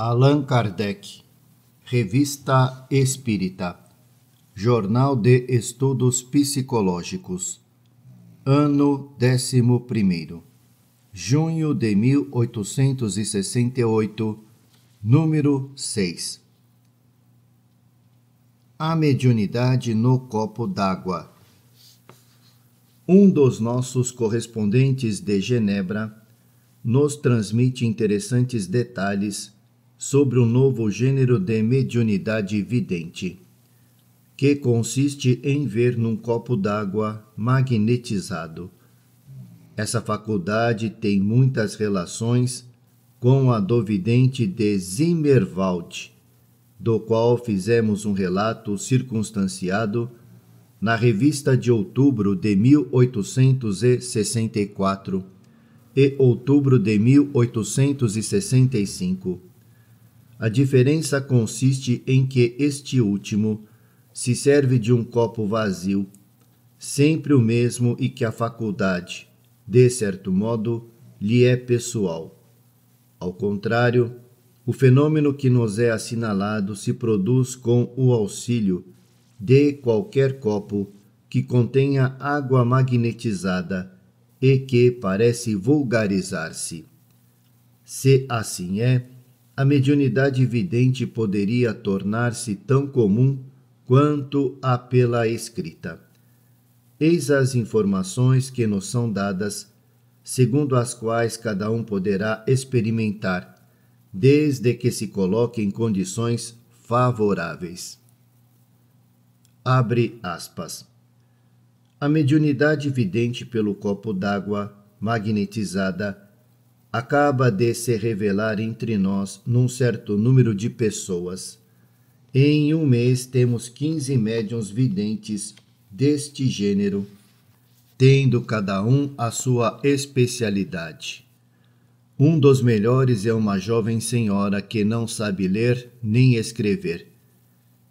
Allan Kardec, Revista Espírita, Jornal de Estudos Psicológicos, ano 11, junho de 1868, número 6. A mediunidade no copo d'água. Um dos nossos correspondentes de Genebra nos transmite interessantes detalhes sobre um novo gênero de mediunidade vidente, que consiste em ver num copo d'água magnetizado. Essa faculdade tem muitas relações com a do vidente de Zimmerwald, do qual fizemos um relato circunstanciado na revista de outubro de 1864 e outubro de 1865 a diferença consiste em que este último se serve de um copo vazio, sempre o mesmo, e que a faculdade, de certo modo, lhe é pessoal. Ao contrário, o fenômeno que nos é assinalado se produz com o auxílio de qualquer copo que contenha água magnetizada e que parece vulgarizar-se. Se assim é, a mediunidade vidente poderia tornar-se tão comum quanto a pela escrita. Eis as informações que nos são dadas, segundo as quais cada um poderá experimentar, desde que se coloque em condições favoráveis. Abre aspas. A mediunidade vidente pelo copo d'água magnetizada acaba de se revelar entre nós num certo número de pessoas. Em um mês temos 15 médiums videntes deste gênero, tendo cada um a sua especialidade. Um dos melhores é uma jovem senhora que não sabe ler nem escrever.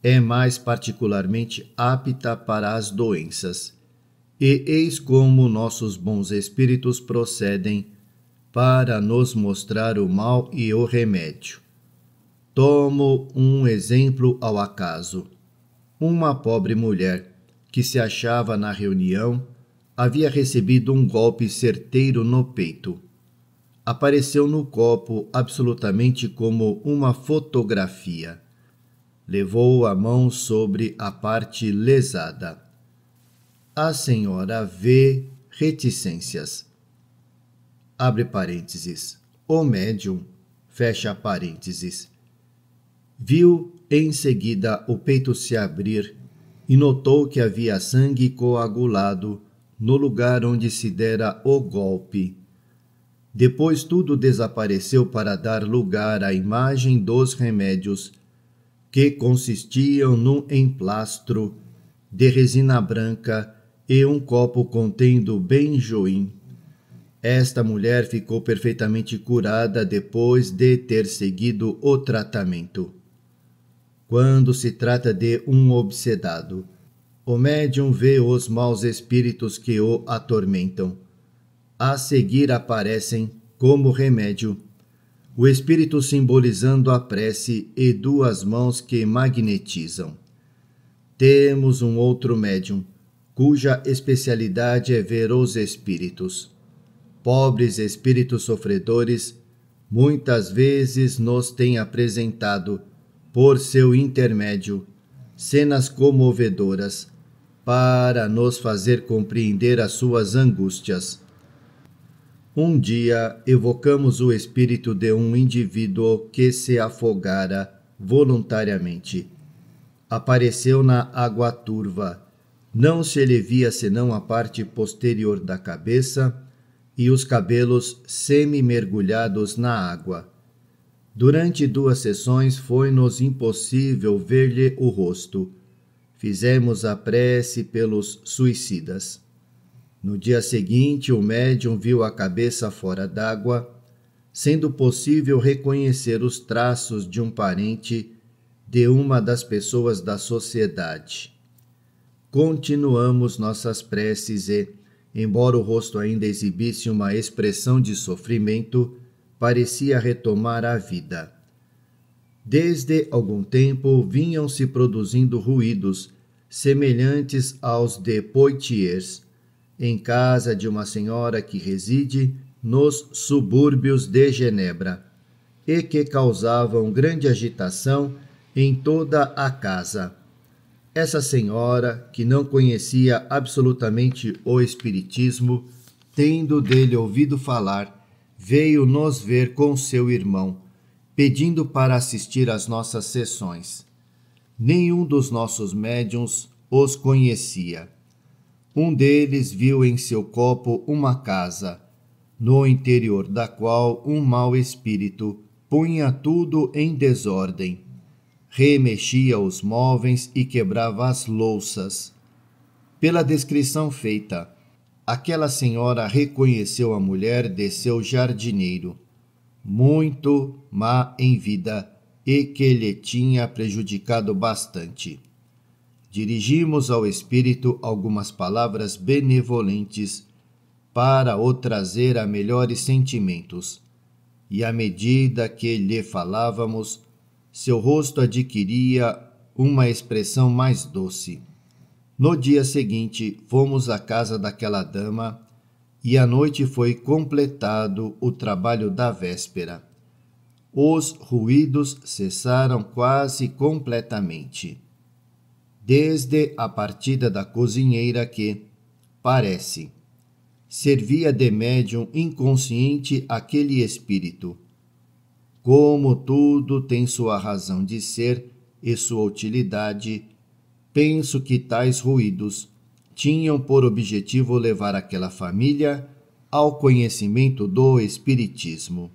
É mais particularmente apta para as doenças. E eis como nossos bons espíritos procedem para nos mostrar o mal e o remédio. Tomo um exemplo ao acaso. Uma pobre mulher que se achava na reunião havia recebido um golpe certeiro no peito. Apareceu no copo absolutamente como uma fotografia. Levou a mão sobre a parte lesada. A senhora vê reticências abre parênteses, o médium, fecha parênteses. Viu em seguida o peito se abrir e notou que havia sangue coagulado no lugar onde se dera o golpe. Depois tudo desapareceu para dar lugar à imagem dos remédios, que consistiam num emplastro de resina branca e um copo contendo benjoim esta mulher ficou perfeitamente curada depois de ter seguido o tratamento. Quando se trata de um obsedado, o médium vê os maus espíritos que o atormentam. A seguir aparecem, como remédio, o espírito simbolizando a prece e duas mãos que magnetizam. Temos um outro médium, cuja especialidade é ver os espíritos pobres espíritos sofredores, muitas vezes nos tem apresentado, por seu intermédio, cenas comovedoras para nos fazer compreender as suas angústias. Um dia evocamos o espírito de um indivíduo que se afogara voluntariamente. Apareceu na água turva. Não se lhe via senão a parte posterior da cabeça e os cabelos semi-mergulhados na água. Durante duas sessões foi-nos impossível ver-lhe o rosto. Fizemos a prece pelos suicidas. No dia seguinte, o médium viu a cabeça fora d'água, sendo possível reconhecer os traços de um parente de uma das pessoas da sociedade. Continuamos nossas preces e, embora o rosto ainda exibisse uma expressão de sofrimento, parecia retomar a vida. Desde algum tempo vinham se produzindo ruídos semelhantes aos de Poitiers, em casa de uma senhora que reside nos subúrbios de Genebra, e que causavam grande agitação em toda a casa essa senhora, que não conhecia absolutamente o Espiritismo, tendo dele ouvido falar, veio nos ver com seu irmão, pedindo para assistir às nossas sessões. Nenhum dos nossos médiums os conhecia. Um deles viu em seu copo uma casa, no interior da qual um mau espírito punha tudo em desordem remexia os móveis e quebrava as louças. Pela descrição feita, aquela senhora reconheceu a mulher de seu jardineiro, muito má em vida e que lhe tinha prejudicado bastante. Dirigimos ao espírito algumas palavras benevolentes para o trazer a melhores sentimentos, e à medida que lhe falávamos, seu rosto adquiria uma expressão mais doce. No dia seguinte, fomos à casa daquela dama e à noite foi completado o trabalho da véspera. Os ruídos cessaram quase completamente. Desde a partida da cozinheira que, parece, servia de médium inconsciente aquele espírito como tudo tem sua razão de ser e sua utilidade, penso que tais ruídos tinham por objetivo levar aquela família ao conhecimento do Espiritismo.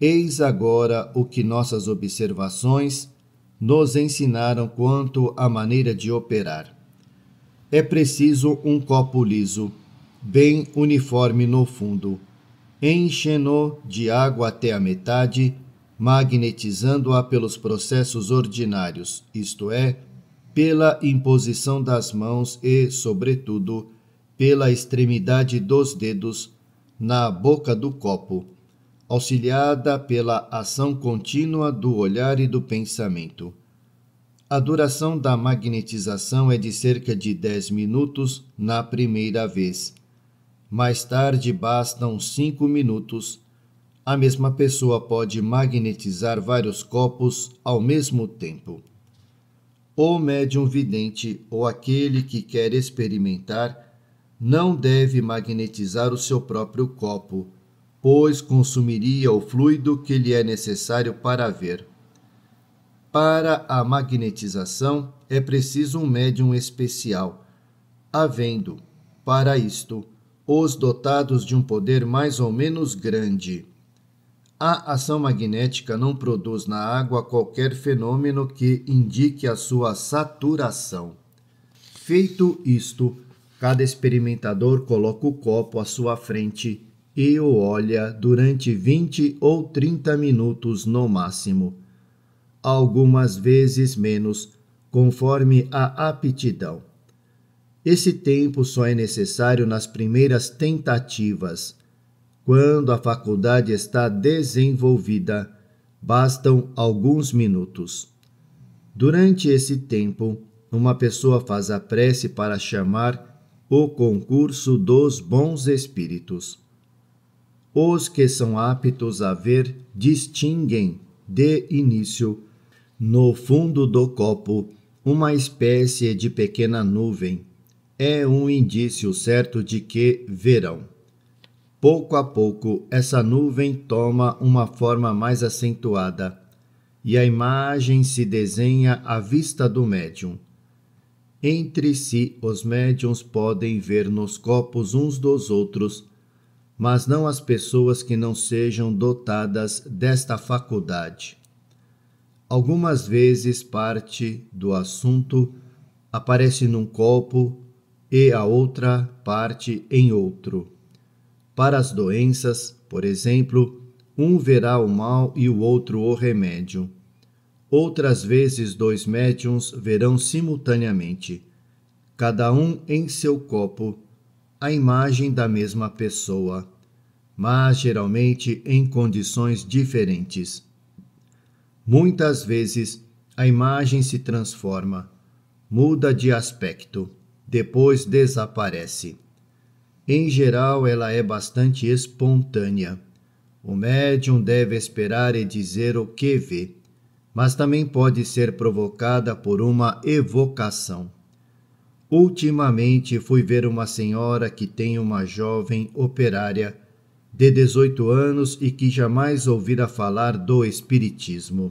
Eis agora o que nossas observações nos ensinaram quanto à maneira de operar. É preciso um copo liso, bem uniforme no fundo enche-no de água até a metade, magnetizando-a pelos processos ordinários, isto é, pela imposição das mãos e, sobretudo, pela extremidade dos dedos na boca do copo, auxiliada pela ação contínua do olhar e do pensamento. A duração da magnetização é de cerca de 10 minutos na primeira vez mais tarde bastam cinco minutos. A mesma pessoa pode magnetizar vários copos ao mesmo tempo. O médium vidente ou aquele que quer experimentar não deve magnetizar o seu próprio copo, pois consumiria o fluido que lhe é necessário para ver. Para a magnetização é preciso um médium especial, havendo, para isto, os dotados de um poder mais ou menos grande. A ação magnética não produz na água qualquer fenômeno que indique a sua saturação. Feito isto, cada experimentador coloca o copo à sua frente e o olha durante 20 ou 30 minutos no máximo, algumas vezes menos, conforme a aptidão. Esse tempo só é necessário nas primeiras tentativas. Quando a faculdade está desenvolvida, bastam alguns minutos. Durante esse tempo, uma pessoa faz a prece para chamar o concurso dos bons espíritos. Os que são aptos a ver distinguem, de início, no fundo do copo, uma espécie de pequena nuvem é um indício certo de que verão. Pouco a pouco, essa nuvem toma uma forma mais acentuada e a imagem se desenha à vista do médium. Entre si, os médiums podem ver nos copos uns dos outros, mas não as pessoas que não sejam dotadas desta faculdade. Algumas vezes parte do assunto aparece num copo e a outra parte em outro. Para as doenças, por exemplo, um verá o mal e o outro o remédio. Outras vezes, dois médiums verão simultaneamente, cada um em seu copo, a imagem da mesma pessoa, mas geralmente em condições diferentes. Muitas vezes, a imagem se transforma, muda de aspecto depois desaparece. Em geral, ela é bastante espontânea. O médium deve esperar e dizer o que vê, mas também pode ser provocada por uma evocação. Ultimamente fui ver uma senhora que tem uma jovem operária de 18 anos e que jamais ouvira falar do Espiritismo.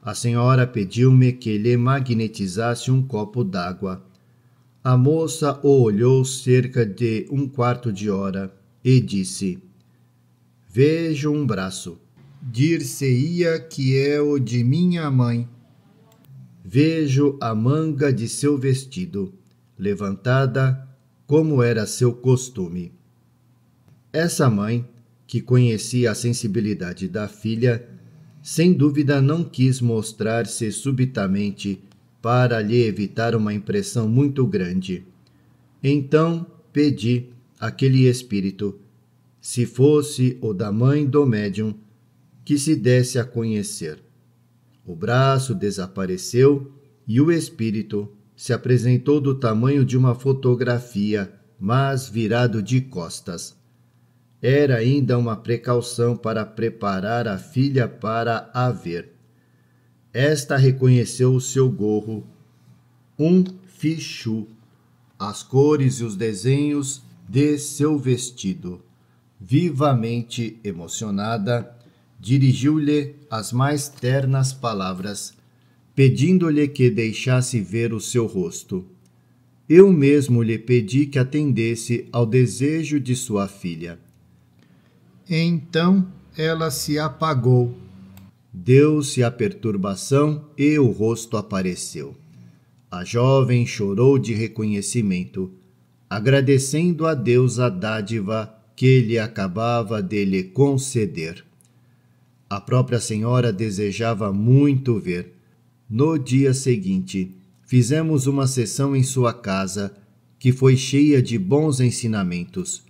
A senhora pediu-me que lhe magnetizasse um copo d'água. A moça o olhou cerca de um quarto de hora e disse: Vejo um braço. Dir-se-ia que é o de minha mãe. Vejo a manga de seu vestido, levantada como era seu costume. Essa mãe, que conhecia a sensibilidade da filha, sem dúvida não quis mostrar-se subitamente para lhe evitar uma impressão muito grande. Então pedi àquele espírito, se fosse o da mãe do médium, que se desse a conhecer. O braço desapareceu e o espírito se apresentou do tamanho de uma fotografia, mas virado de costas. Era ainda uma precaução para preparar a filha para a ver. Esta reconheceu o seu gorro, um fichu, as cores e os desenhos de seu vestido. Vivamente emocionada, dirigiu-lhe as mais ternas palavras, pedindo-lhe que deixasse ver o seu rosto. Eu mesmo lhe pedi que atendesse ao desejo de sua filha. Então ela se apagou Deu-se a perturbação e o rosto apareceu. A jovem chorou de reconhecimento, agradecendo a Deus a dádiva que ele acabava de lhe conceder. A própria senhora desejava muito ver. No dia seguinte, fizemos uma sessão em sua casa que foi cheia de bons ensinamentos.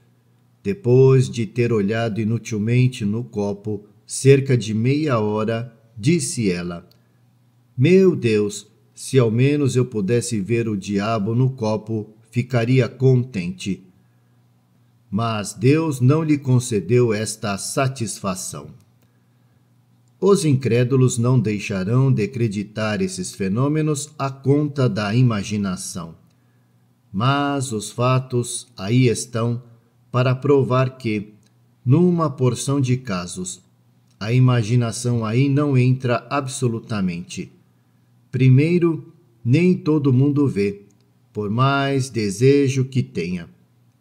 Depois de ter olhado inutilmente no copo, cerca de meia hora, disse ela: Meu Deus, se ao menos eu pudesse ver o diabo no copo, ficaria contente. Mas Deus não lhe concedeu esta satisfação. Os incrédulos não deixarão de acreditar esses fenômenos à conta da imaginação. Mas os fatos aí estão para provar que, numa porção de casos, a imaginação aí não entra absolutamente. Primeiro, nem todo mundo vê, por mais desejo que tenha.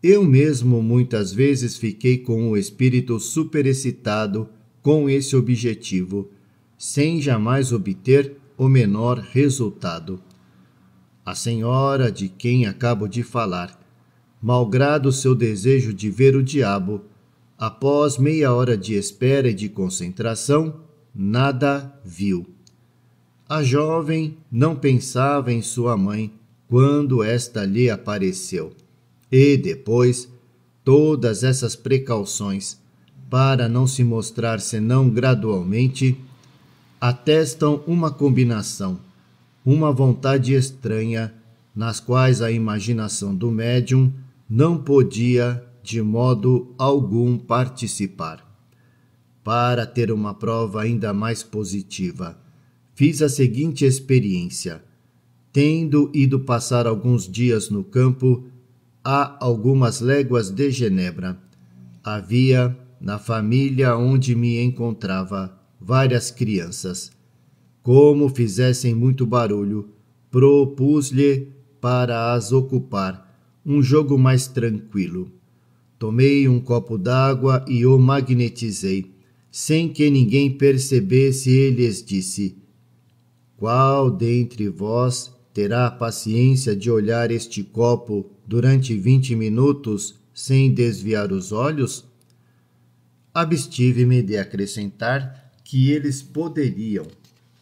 Eu mesmo muitas vezes fiquei com o espírito superexcitado com esse objetivo, sem jamais obter o menor resultado. A senhora de quem acabo de falar, malgrado seu desejo de ver o diabo, Após meia hora de espera e de concentração, nada viu. A jovem não pensava em sua mãe quando esta lhe apareceu. E depois, todas essas precauções, para não se mostrar senão gradualmente, atestam uma combinação, uma vontade estranha, nas quais a imaginação do médium não podia de modo algum participar. Para ter uma prova ainda mais positiva, fiz a seguinte experiência. Tendo ido passar alguns dias no campo, a algumas léguas de Genebra, havia, na família onde me encontrava, várias crianças. Como fizessem muito barulho, propus-lhe para as ocupar um jogo mais tranquilo. Tomei um copo d'água e o magnetizei. Sem que ninguém percebesse, eles disse: Qual dentre vós terá a paciência de olhar este copo durante vinte minutos sem desviar os olhos? Abstive-me de acrescentar que eles poderiam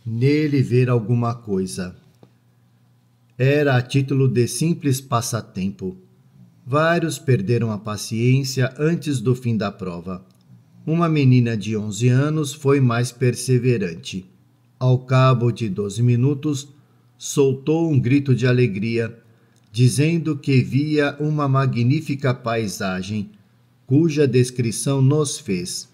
nele ver alguma coisa. Era a título de simples passatempo Vários perderam a paciência antes do fim da prova. Uma menina de 11 anos foi mais perseverante. Ao cabo de 12 minutos, soltou um grito de alegria, dizendo que via uma magnífica paisagem, cuja descrição nos fez.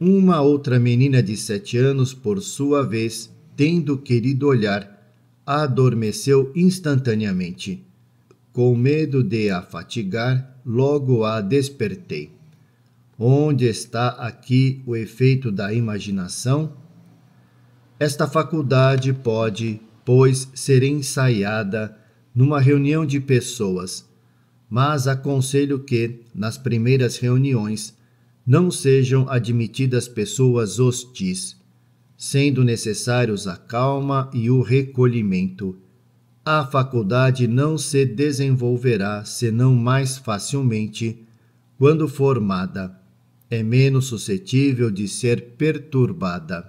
Uma outra menina de sete anos, por sua vez, tendo querido olhar, adormeceu instantaneamente com medo de a fatigar, logo a despertei. Onde está aqui o efeito da imaginação? Esta faculdade pode, pois, ser ensaiada numa reunião de pessoas, mas aconselho que, nas primeiras reuniões, não sejam admitidas pessoas hostis, sendo necessários a calma e o recolhimento a faculdade não se desenvolverá senão mais facilmente quando formada, é menos suscetível de ser perturbada.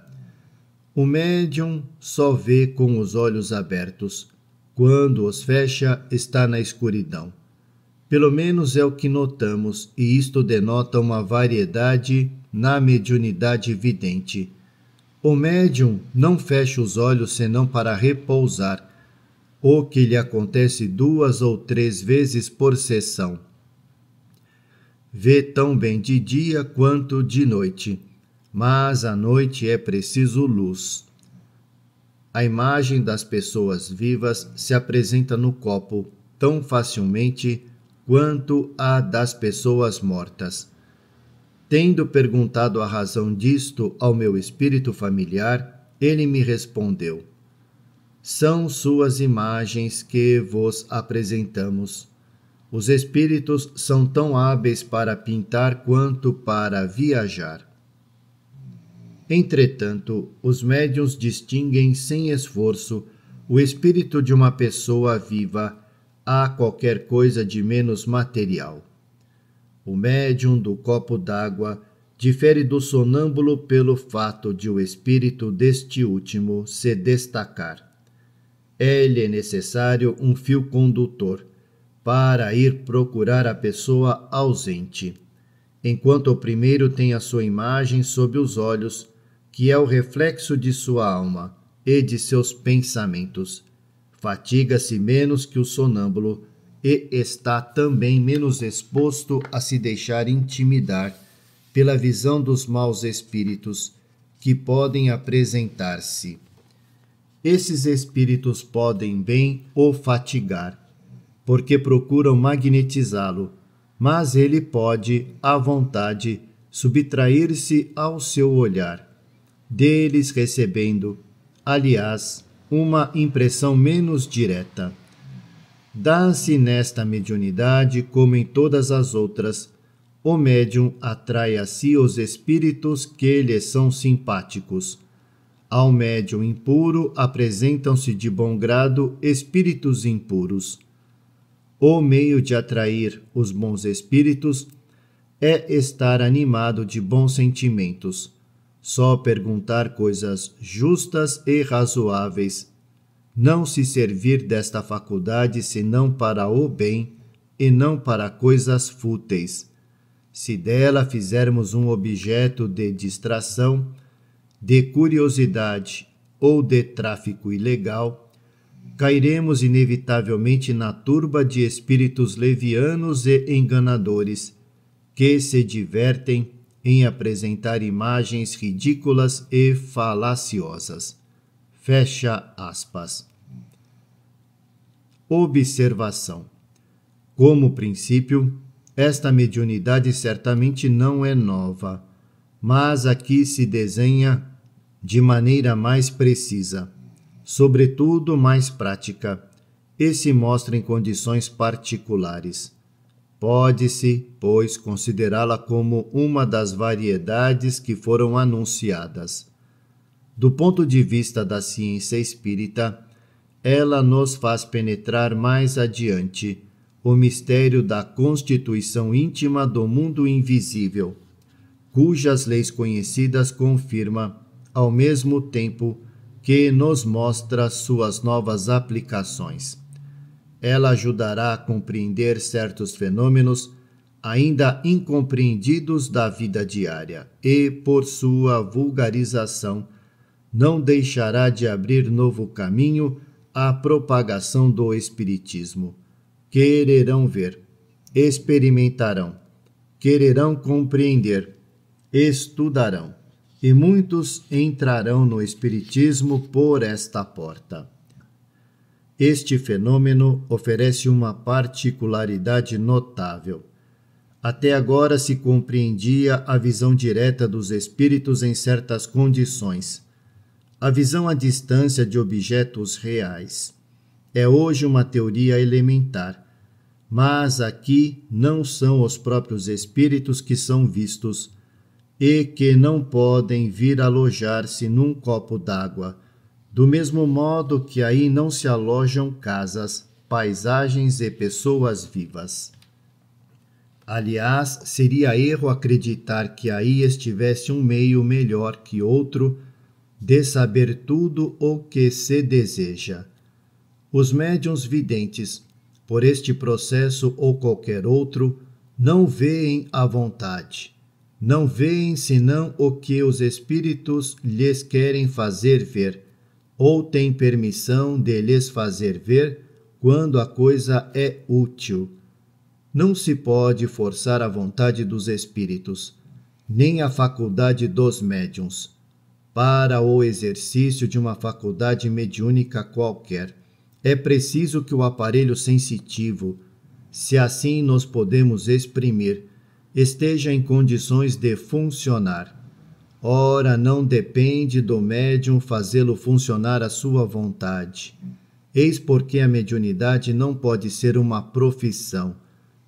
O médium só vê com os olhos abertos, quando os fecha, está na escuridão. Pelo menos é o que notamos, e isto denota uma variedade na mediunidade vidente. O médium não fecha os olhos senão para repousar, o que lhe acontece duas ou três vezes por sessão. Vê tão bem de dia quanto de noite, mas à noite é preciso luz. A imagem das pessoas vivas se apresenta no copo tão facilmente quanto a das pessoas mortas. Tendo perguntado a razão disto ao meu espírito familiar, ele me respondeu: são suas imagens que vos apresentamos. Os espíritos são tão hábeis para pintar quanto para viajar. Entretanto, os médiuns distinguem sem esforço o espírito de uma pessoa viva a qualquer coisa de menos material. O médium do copo d'água difere do sonâmbulo pelo fato de o espírito deste último se destacar. É-lhe é necessário um fio condutor para ir procurar a pessoa ausente, enquanto o primeiro tem a sua imagem sob os olhos, que é o reflexo de sua alma e de seus pensamentos. Fatiga-se menos que o sonâmbulo e está também menos exposto a se deixar intimidar pela visão dos maus espíritos que podem apresentar-se esses espíritos podem bem o fatigar, porque procuram magnetizá-lo, mas ele pode, à vontade, subtrair-se ao seu olhar, deles recebendo, aliás, uma impressão menos direta. Dá-se nesta mediunidade, como em todas as outras, o médium atrai a si os espíritos que lhe são simpáticos ao médium impuro apresentam-se de bom grado espíritos impuros. O meio de atrair os bons espíritos é estar animado de bons sentimentos, só perguntar coisas justas e razoáveis, não se servir desta faculdade senão para o bem e não para coisas fúteis. Se dela fizermos um objeto de distração, de curiosidade ou de tráfico ilegal, cairemos inevitavelmente na turba de espíritos levianos e enganadores que se divertem em apresentar imagens ridículas e falaciosas. Fecha aspas. Observação: Como princípio, esta mediunidade certamente não é nova mas aqui se desenha de maneira mais precisa, sobretudo mais prática, e se mostra em condições particulares. Pode-se, pois, considerá-la como uma das variedades que foram anunciadas. Do ponto de vista da ciência espírita, ela nos faz penetrar mais adiante o mistério da constituição íntima do mundo invisível cujas leis conhecidas confirma, ao mesmo tempo que nos mostra suas novas aplicações. Ela ajudará a compreender certos fenômenos ainda incompreendidos da vida diária e, por sua vulgarização, não deixará de abrir novo caminho à propagação do Espiritismo. Quererão ver, experimentarão, quererão compreender estudarão, e muitos entrarão no Espiritismo por esta porta. Este fenômeno oferece uma particularidade notável. Até agora se compreendia a visão direta dos espíritos em certas condições, a visão à distância de objetos reais. É hoje uma teoria elementar, mas aqui não são os próprios espíritos que são vistos, e que não podem vir alojar-se num copo d'água, do mesmo modo que aí não se alojam casas, paisagens e pessoas vivas. Aliás, seria erro acreditar que aí estivesse um meio melhor que outro de saber tudo o que se deseja. Os médiuns videntes, por este processo ou qualquer outro, não veem à vontade não veem senão o que os espíritos lhes querem fazer ver, ou têm permissão de lhes fazer ver quando a coisa é útil. Não se pode forçar a vontade dos espíritos, nem a faculdade dos médiuns, para o exercício de uma faculdade mediúnica qualquer. É preciso que o aparelho sensitivo, se assim nos podemos exprimir, esteja em condições de funcionar. Ora, não depende do médium fazê-lo funcionar à sua vontade. Eis porque a mediunidade não pode ser uma profissão,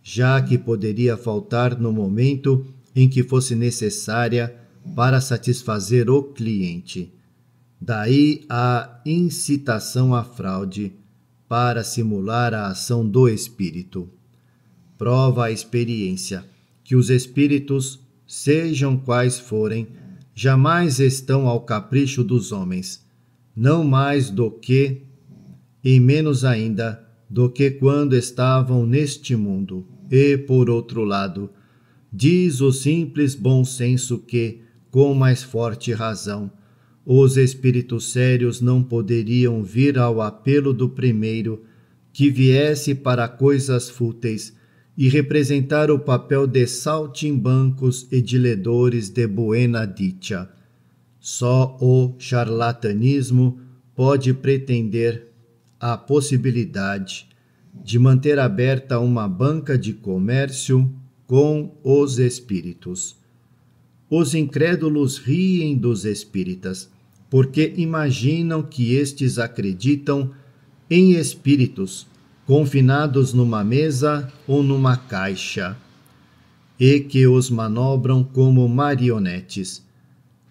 já que poderia faltar no momento em que fosse necessária para satisfazer o cliente. Daí a incitação à fraude para simular a ação do espírito. Prova a experiência que os espíritos, sejam quais forem, jamais estão ao capricho dos homens, não mais do que, e menos ainda, do que quando estavam neste mundo. E, por outro lado, diz o simples bom senso que, com mais forte razão, os espíritos sérios não poderiam vir ao apelo do primeiro que viesse para coisas fúteis e representar o papel de saltimbancos e diledores de buena dicha. Só o charlatanismo pode pretender a possibilidade de manter aberta uma banca de comércio com os espíritos. Os incrédulos riem dos espíritas, porque imaginam que estes acreditam em espíritos confinados numa mesa ou numa caixa, e que os manobram como marionetes.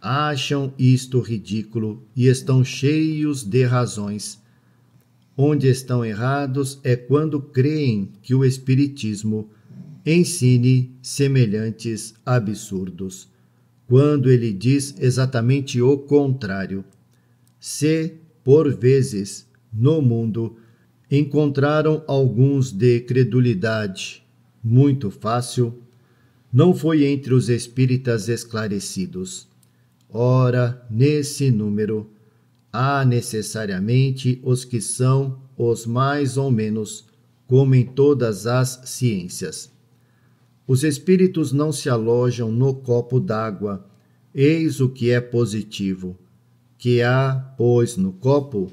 Acham isto ridículo e estão cheios de razões. Onde estão errados é quando creem que o Espiritismo ensine semelhantes absurdos, quando ele diz exatamente o contrário. Se, por vezes, no mundo, encontraram alguns de credulidade muito fácil, não foi entre os espíritas esclarecidos. Ora, nesse número, há necessariamente os que são os mais ou menos, como em todas as ciências. Os espíritos não se alojam no copo d'água, eis o que é positivo, que há, pois, no copo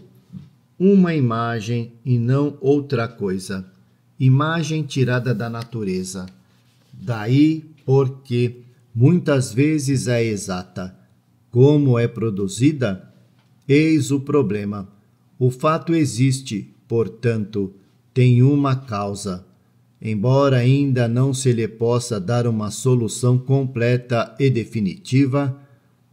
uma imagem e não outra coisa, imagem tirada da natureza. Daí porque muitas vezes é exata. Como é produzida? Eis o problema. O fato existe, portanto, tem uma causa. Embora ainda não se lhe possa dar uma solução completa e definitiva,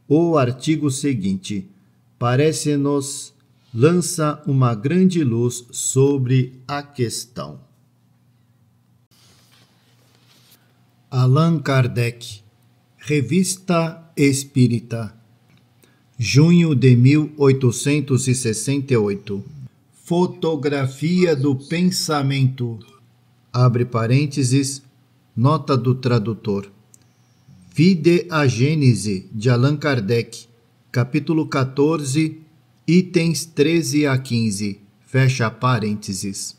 o artigo seguinte parece-nos lança uma grande luz sobre a questão. Allan Kardec, Revista Espírita, junho de 1868. Fotografia do pensamento. Abre parênteses, nota do tradutor. Vide a Gênese de Allan Kardec, capítulo 14, Itens 13 a 15. Fecha parênteses.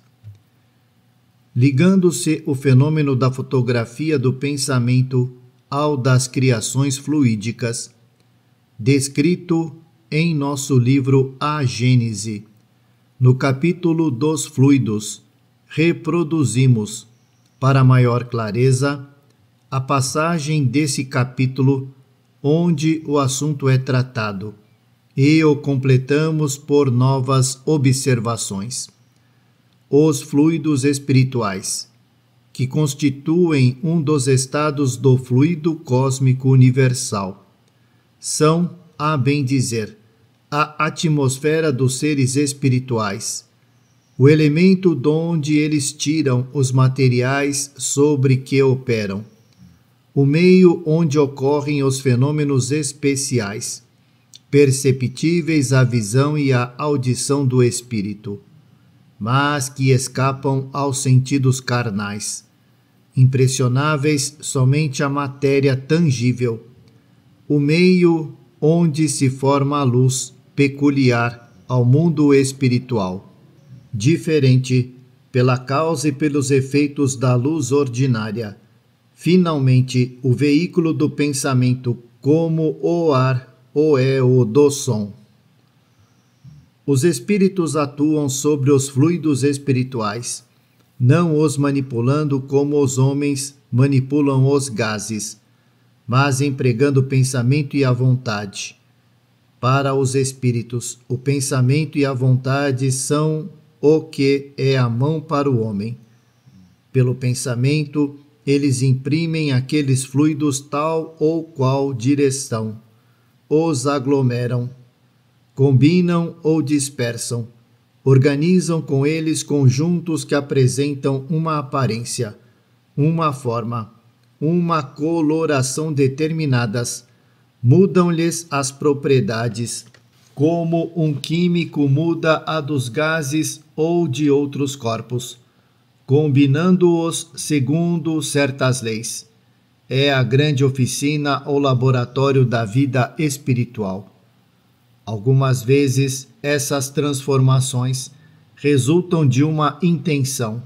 Ligando-se o fenômeno da fotografia do pensamento ao das criações fluídicas, descrito em nosso livro A Gênese, no capítulo dos fluidos, reproduzimos, para maior clareza, a passagem desse capítulo onde o assunto é tratado e o completamos por novas observações. Os fluidos espirituais, que constituem um dos estados do fluido cósmico universal, são, a bem dizer, a atmosfera dos seres espirituais, o elemento de onde eles tiram os materiais sobre que operam, o meio onde ocorrem os fenômenos especiais perceptíveis à visão e à audição do espírito, mas que escapam aos sentidos carnais, impressionáveis somente à matéria tangível, o meio onde se forma a luz peculiar ao mundo espiritual, diferente pela causa e pelos efeitos da luz ordinária. Finalmente, o veículo do pensamento, como o ar ou é o do som? Os espíritos atuam sobre os fluidos espirituais, não os manipulando como os homens manipulam os gases, mas empregando o pensamento e a vontade. Para os espíritos, o pensamento e a vontade são o que é a mão para o homem. Pelo pensamento, eles imprimem aqueles fluidos tal ou qual direção os aglomeram, combinam ou dispersam, organizam com eles conjuntos que apresentam uma aparência, uma forma, uma coloração determinadas, mudam-lhes as propriedades, como um químico muda a dos gases ou de outros corpos, combinando-os segundo certas leis é a grande oficina ou laboratório da vida espiritual. Algumas vezes essas transformações resultam de uma intenção,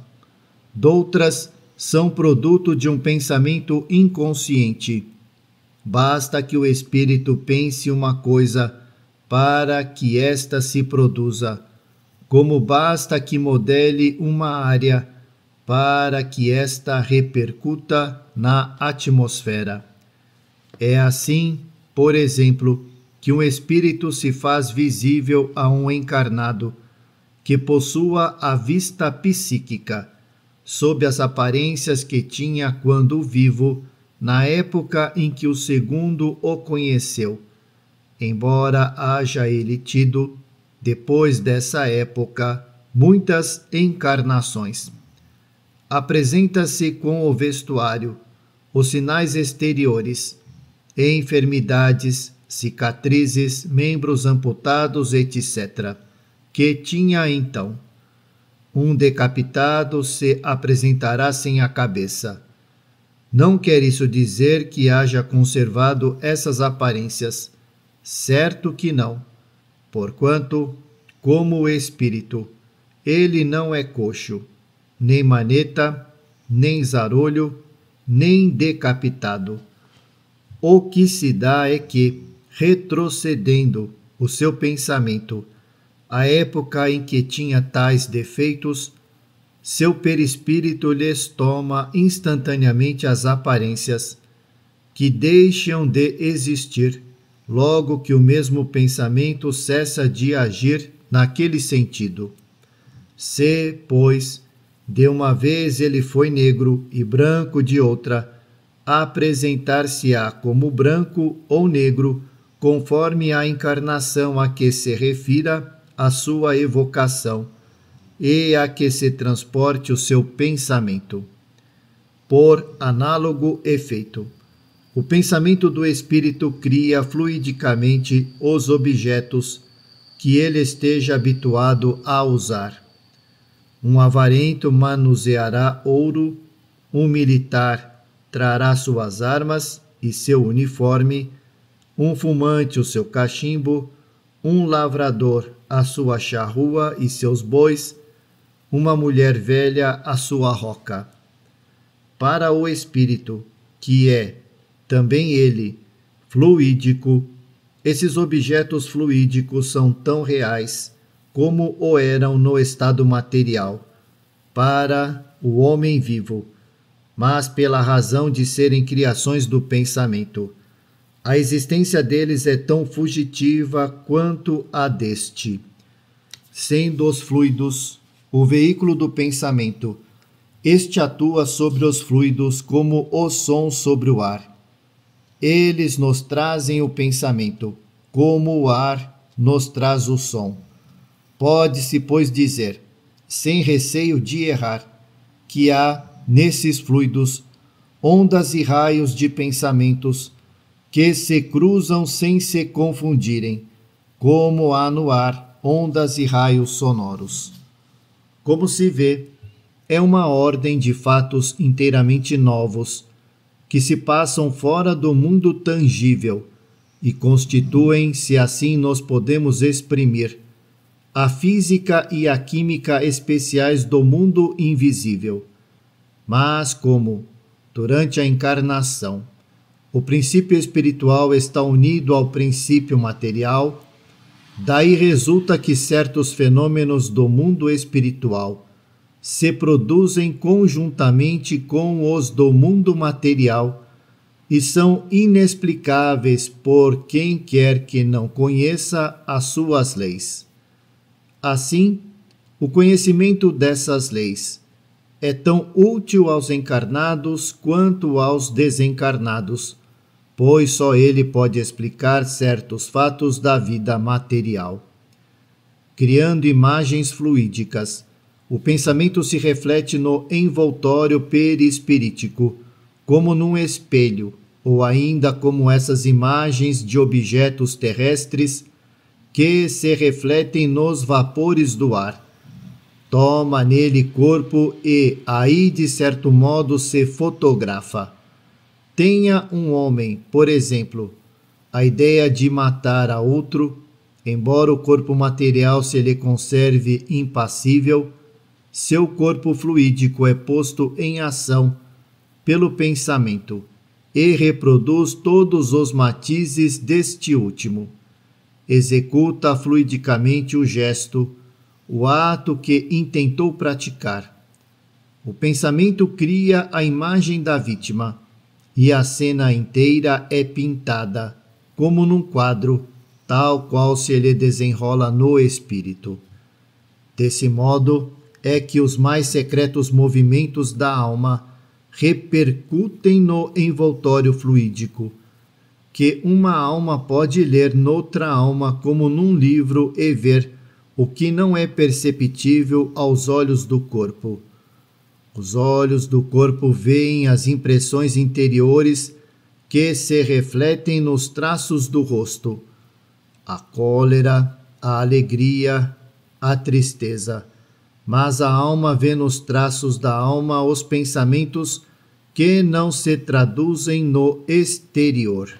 doutras são produto de um pensamento inconsciente. Basta que o espírito pense uma coisa para que esta se produza, como basta que modele uma área para que esta repercuta na atmosfera. É assim, por exemplo, que um espírito se faz visível a um encarnado que possua a vista psíquica, sob as aparências que tinha quando vivo, na época em que o segundo o conheceu. Embora haja ele tido, depois dessa época, muitas encarnações apresenta-se com o vestuário, os sinais exteriores, enfermidades, cicatrizes, membros amputados, etc., que tinha então. Um decapitado se apresentará sem a cabeça. Não quer isso dizer que haja conservado essas aparências. Certo que não. Porquanto, como o espírito, ele não é coxo, nem maneta, nem zarolho, nem decapitado. O que se dá é que, retrocedendo o seu pensamento à época em que tinha tais defeitos, seu perispírito lhes toma instantaneamente as aparências, que deixam de existir, logo que o mesmo pensamento cessa de agir naquele sentido. Se, pois, de uma vez ele foi negro e branco de outra, apresentar-se-á como branco ou negro, conforme a encarnação a que se refira a sua evocação e a que se transporte o seu pensamento. Por análogo efeito, o pensamento do espírito cria fluidicamente os objetos que ele esteja habituado a usar um avarento manuseará ouro, um militar trará suas armas e seu uniforme, um fumante o seu cachimbo, um lavrador a sua charrua e seus bois, uma mulher velha a sua roca. Para o espírito, que é também ele fluídico, esses objetos fluídicos são tão reais como o eram no estado material, para o homem vivo, mas pela razão de serem criações do pensamento. A existência deles é tão fugitiva quanto a deste. Sendo os fluidos o veículo do pensamento, este atua sobre os fluidos como o som sobre o ar. Eles nos trazem o pensamento, como o ar nos traz o som. Pode-se, pois, dizer, sem receio de errar, que há nesses fluidos ondas e raios de pensamentos que se cruzam sem se confundirem, como há no ar ondas e raios sonoros. Como se vê, é uma ordem de fatos inteiramente novos que se passam fora do mundo tangível e constituem, se assim nos podemos exprimir, a física e a química especiais do mundo invisível. Mas como, durante a encarnação, o princípio espiritual está unido ao princípio material, daí resulta que certos fenômenos do mundo espiritual se produzem conjuntamente com os do mundo material e são inexplicáveis por quem quer que não conheça as suas leis. Assim, o conhecimento dessas leis é tão útil aos encarnados quanto aos desencarnados, pois só ele pode explicar certos fatos da vida material. Criando imagens fluídicas, o pensamento se reflete no envoltório perispirítico, como num espelho, ou ainda como essas imagens de objetos terrestres que se refletem nos vapores do ar. Toma nele corpo e aí de certo modo se fotografa. Tenha um homem, por exemplo, a ideia de matar a outro, embora o corpo material se lhe conserve impassível, seu corpo fluídico é posto em ação pelo pensamento e reproduz todos os matizes deste último executa fluidicamente o gesto, o ato que intentou praticar. O pensamento cria a imagem da vítima e a cena inteira é pintada, como num quadro, tal qual se lhe desenrola no espírito. Desse modo, é que os mais secretos movimentos da alma repercutem no envoltório fluídico que uma alma pode ler noutra alma como num livro e ver o que não é perceptível aos olhos do corpo. Os olhos do corpo veem as impressões interiores que se refletem nos traços do rosto, a cólera, a alegria, a tristeza. Mas a alma vê nos traços da alma os pensamentos que não se traduzem no exterior.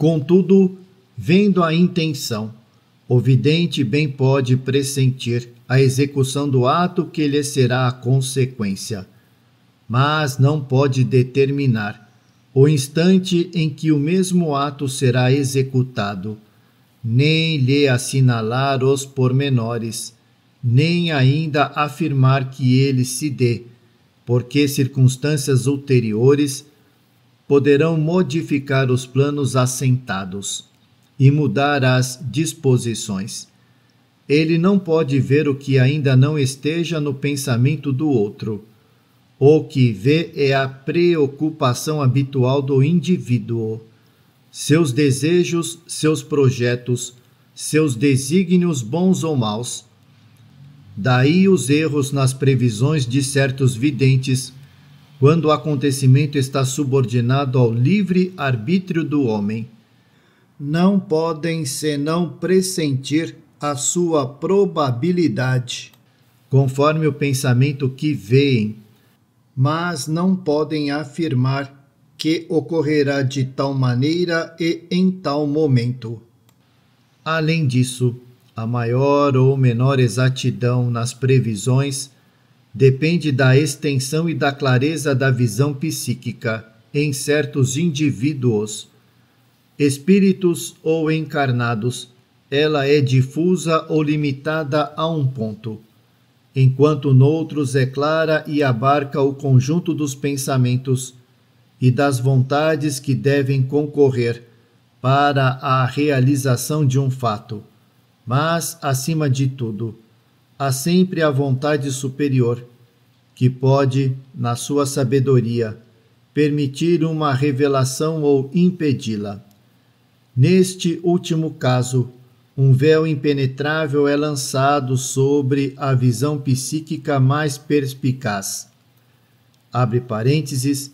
Contudo, vendo a intenção, o vidente bem pode pressentir a execução do ato que lhe será a consequência, mas não pode determinar o instante em que o mesmo ato será executado, nem lhe assinalar os pormenores, nem ainda afirmar que ele se dê, porque circunstâncias ulteriores poderão modificar os planos assentados e mudar as disposições. Ele não pode ver o que ainda não esteja no pensamento do outro. O que vê é a preocupação habitual do indivíduo, seus desejos, seus projetos, seus desígnios bons ou maus. Daí os erros nas previsões de certos videntes quando o acontecimento está subordinado ao livre arbítrio do homem. Não podem senão pressentir a sua probabilidade, conforme o pensamento que veem, mas não podem afirmar que ocorrerá de tal maneira e em tal momento. Além disso, a maior ou menor exatidão nas previsões depende da extensão e da clareza da visão psíquica em certos indivíduos. Espíritos ou encarnados, ela é difusa ou limitada a um ponto, enquanto noutros é clara e abarca o conjunto dos pensamentos e das vontades que devem concorrer para a realização de um fato. Mas, acima de tudo, há sempre a vontade superior, que pode, na sua sabedoria, permitir uma revelação ou impedi-la. Neste último caso, um véu impenetrável é lançado sobre a visão psíquica mais perspicaz. Abre parênteses,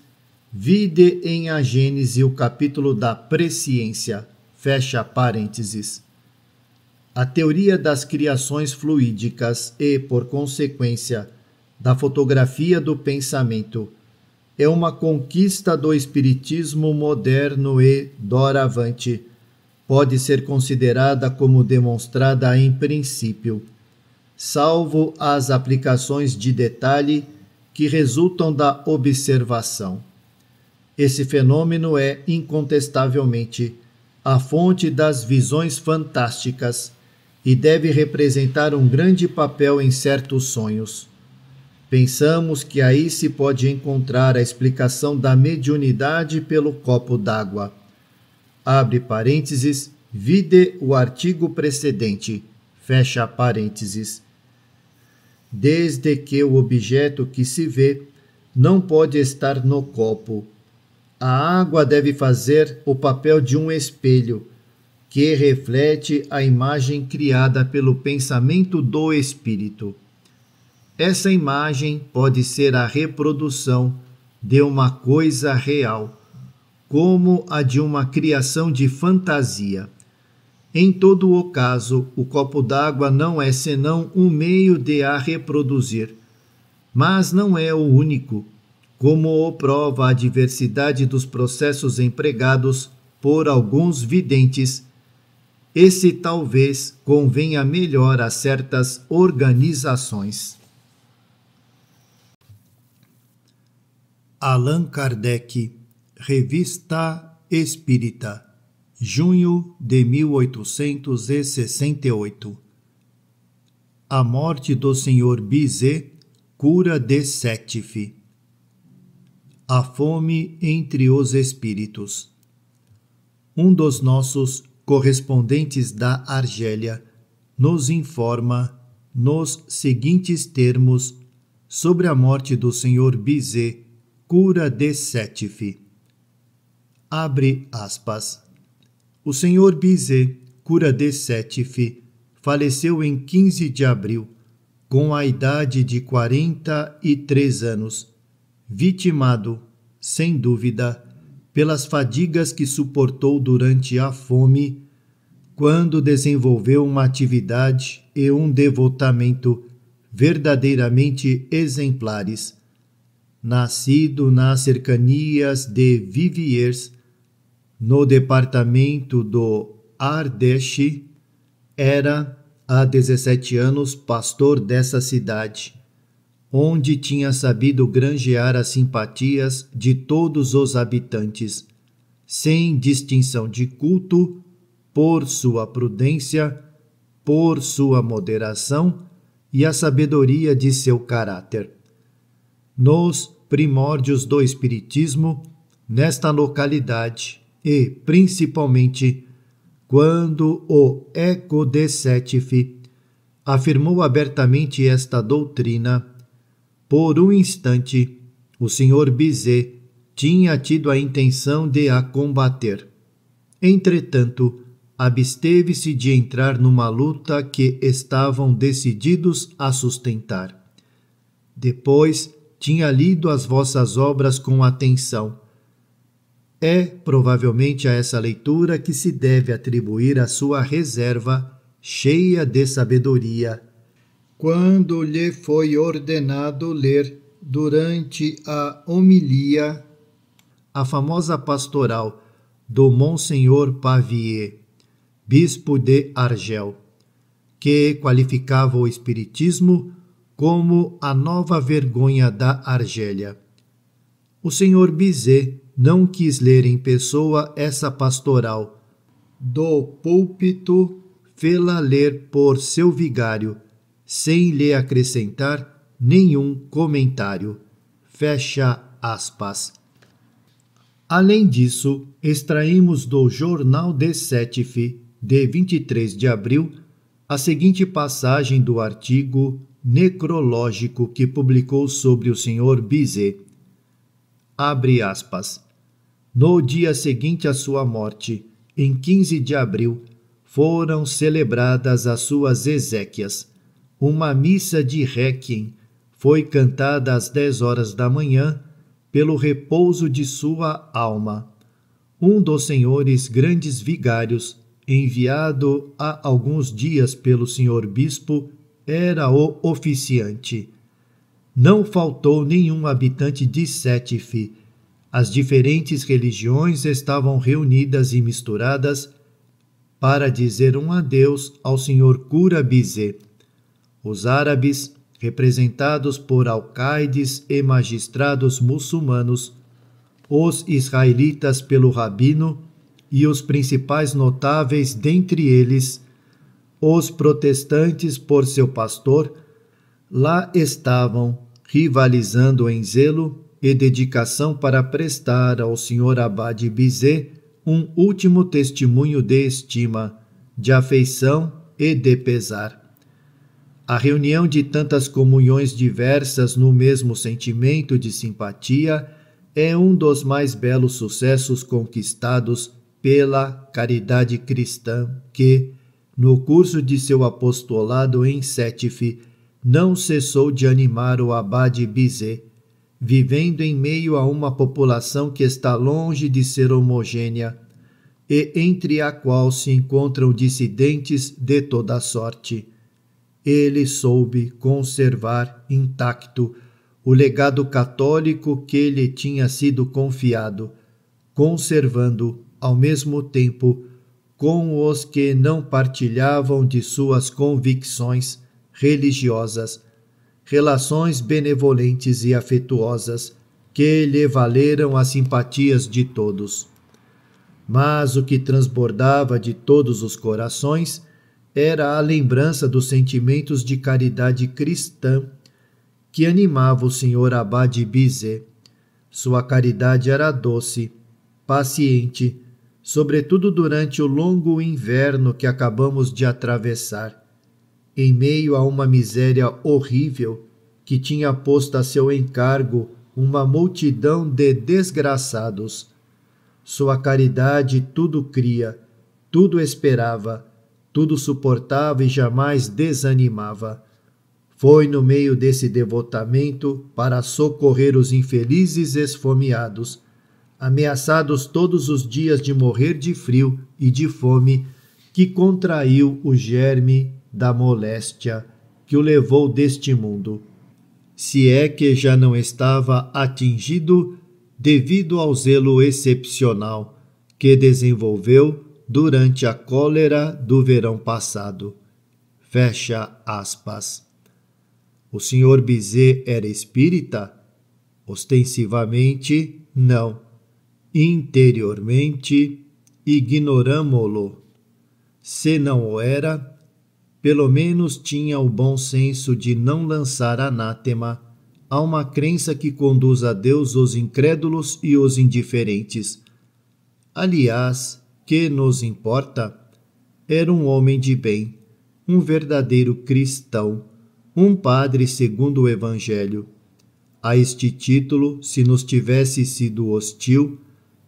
vide em a Gênese o capítulo da presciência, fecha parênteses a teoria das criações fluídicas e, por consequência, da fotografia do pensamento é uma conquista do espiritismo moderno e, doravante, pode ser considerada como demonstrada em princípio, salvo as aplicações de detalhe que resultam da observação. Esse fenômeno é, incontestavelmente, a fonte das visões fantásticas e deve representar um grande papel em certos sonhos. Pensamos que aí se pode encontrar a explicação da mediunidade pelo copo d'água. Abre parênteses, vide o artigo precedente. Fecha parênteses. Desde que o objeto que se vê não pode estar no copo. A água deve fazer o papel de um espelho que reflete a imagem criada pelo pensamento do espírito. Essa imagem pode ser a reprodução de uma coisa real, como a de uma criação de fantasia. Em todo o caso, o copo d'água não é senão um meio de a reproduzir, mas não é o único, como o prova a diversidade dos processos empregados por alguns videntes esse talvez convenha melhor a certas organizações. Allan Kardec, Revista Espírita, junho de 1868. A morte do Senhor Bizet, cura de Sétife. A fome entre os espíritos. Um dos nossos correspondentes da Argélia, nos informa, nos seguintes termos, sobre a morte do senhor Bizet, cura de Sétif. Abre aspas. O senhor Bizet, cura de Sétif, faleceu em 15 de abril, com a idade de 43 anos, vitimado, sem dúvida, pelas fadigas que suportou durante a fome, quando desenvolveu uma atividade e um devotamento verdadeiramente exemplares. Nascido nas cercanias de Viviers, no departamento do Ardèche, era há 17 anos pastor dessa cidade onde tinha sabido granjear as simpatias de todos os habitantes, sem distinção de culto, por sua prudência, por sua moderação e a sabedoria de seu caráter. Nos primórdios do Espiritismo, nesta localidade e, principalmente, quando o Eco de Sétif afirmou abertamente esta doutrina por um instante, o Sr. Bizet tinha tido a intenção de a combater. Entretanto, absteve-se de entrar numa luta que estavam decididos a sustentar. Depois, tinha lido as vossas obras com atenção. É provavelmente a essa leitura que se deve atribuir a sua reserva cheia de sabedoria quando lhe foi ordenado ler, durante a homilia, a famosa pastoral do Monsenhor Pavier, bispo de Argel, que qualificava o Espiritismo como a nova vergonha da Argélia. O senhor Bizet não quis ler em pessoa essa pastoral. Do púlpito, fê-la ler por seu vigário, sem lhe acrescentar nenhum comentário. Fecha aspas. Além disso, extraímos do Jornal de Sétife, de 23 de abril, a seguinte passagem do artigo necrológico que publicou sobre o Sr. Bizet. Abre aspas. No dia seguinte à sua morte, em 15 de abril, foram celebradas as suas exéquias uma missa de requiem foi cantada às dez horas da manhã pelo repouso de sua alma. Um dos senhores grandes vigários, enviado há alguns dias pelo senhor bispo, era o oficiante. Não faltou nenhum habitante de Sétife. As diferentes religiões estavam reunidas e misturadas para dizer um adeus ao senhor cura Bizet os árabes, representados por alcaides e magistrados muçulmanos, os israelitas pelo rabino e os principais notáveis dentre eles, os protestantes por seu pastor, lá estavam rivalizando em zelo e dedicação para prestar ao senhor Abade Bizet um último testemunho de estima, de afeição e de pesar. A reunião de tantas comunhões diversas no mesmo sentimento de simpatia é um dos mais belos sucessos conquistados pela caridade cristã, que, no curso de seu apostolado em Sétife, não cessou de animar o abade Bizet, vivendo em meio a uma população que está longe de ser homogênea e entre a qual se encontram dissidentes de toda sorte ele soube conservar intacto o legado católico que lhe tinha sido confiado, conservando, ao mesmo tempo, com os que não partilhavam de suas convicções religiosas, relações benevolentes e afetuosas que lhe valeram as simpatias de todos. Mas o que transbordava de todos os corações era a lembrança dos sentimentos de caridade cristã que animava o senhor Abade Bizet. Sua caridade era doce, paciente, sobretudo durante o longo inverno que acabamos de atravessar, em meio a uma miséria horrível que tinha posto a seu encargo uma multidão de desgraçados. Sua caridade tudo cria, tudo esperava, tudo suportava e jamais desanimava. Foi no meio desse devotamento para socorrer os infelizes esfomeados, ameaçados todos os dias de morrer de frio e de fome, que contraiu o germe da moléstia que o levou deste mundo. Se é que já não estava atingido devido ao zelo excepcional que desenvolveu durante a cólera do verão passado. Fecha aspas. O senhor Bizet era espírita? Ostensivamente, não. Interiormente, ignoramo-lo. Se não o era, pelo menos tinha o bom senso de não lançar anátema a uma crença que conduz a Deus os incrédulos e os indiferentes. Aliás, que nos importa, era um homem de bem, um verdadeiro cristão, um padre segundo o Evangelho. A este título, se nos tivesse sido hostil,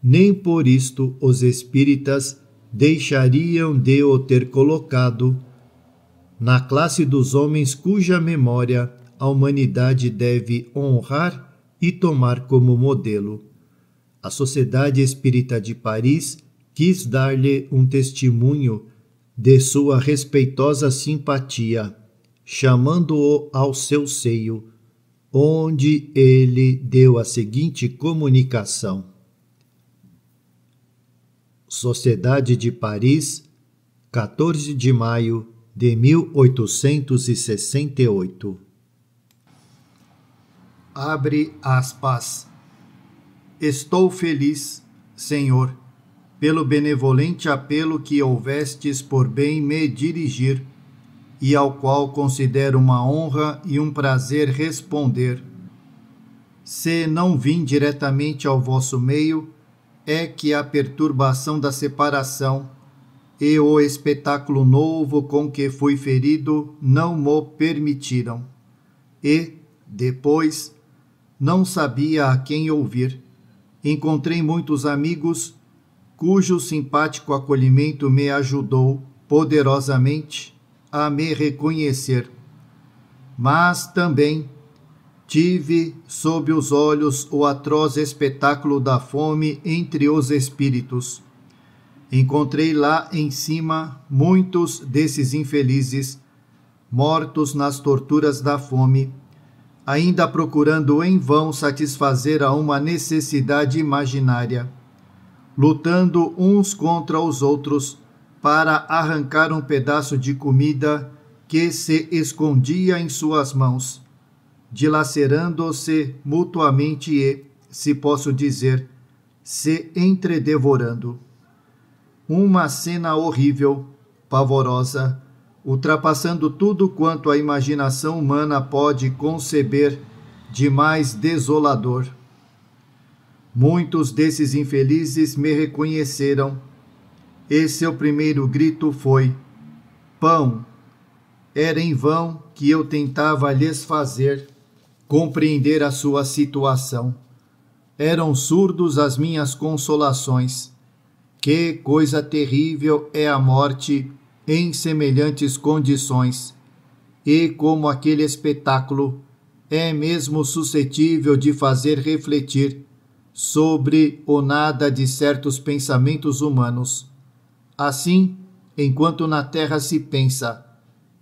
nem por isto os espíritas deixariam de o ter colocado na classe dos homens cuja memória a humanidade deve honrar e tomar como modelo. A Sociedade Espírita de Paris quis dar-lhe um testemunho de sua respeitosa simpatia, chamando-o ao seu seio, onde ele deu a seguinte comunicação: Sociedade de Paris, 14 de maio de 1868. Abre aspas. Estou feliz, Senhor, pelo benevolente apelo que houvestes por bem me dirigir, e ao qual considero uma honra e um prazer responder. Se não vim diretamente ao vosso meio, é que a perturbação da separação e o espetáculo novo com que fui ferido não mo permitiram. E, depois, não sabia a quem ouvir. Encontrei muitos amigos cujo simpático acolhimento me ajudou poderosamente a me reconhecer. Mas também tive sob os olhos o atroz espetáculo da fome entre os espíritos. Encontrei lá em cima muitos desses infelizes, mortos nas torturas da fome, ainda procurando em vão satisfazer a uma necessidade imaginária lutando uns contra os outros para arrancar um pedaço de comida que se escondia em suas mãos, dilacerando-se mutuamente e, se posso dizer, se entredevorando. Uma cena horrível, pavorosa, ultrapassando tudo quanto a imaginação humana pode conceber de mais desolador. Muitos desses infelizes me reconheceram, e seu primeiro grito foi: Pão! Era em vão que eu tentava lhes fazer compreender a sua situação. Eram surdos as minhas consolações. Que coisa terrível é a morte em semelhantes condições! E como aquele espetáculo é mesmo suscetível de fazer refletir sobre o nada de certos pensamentos humanos. Assim, enquanto na terra se pensa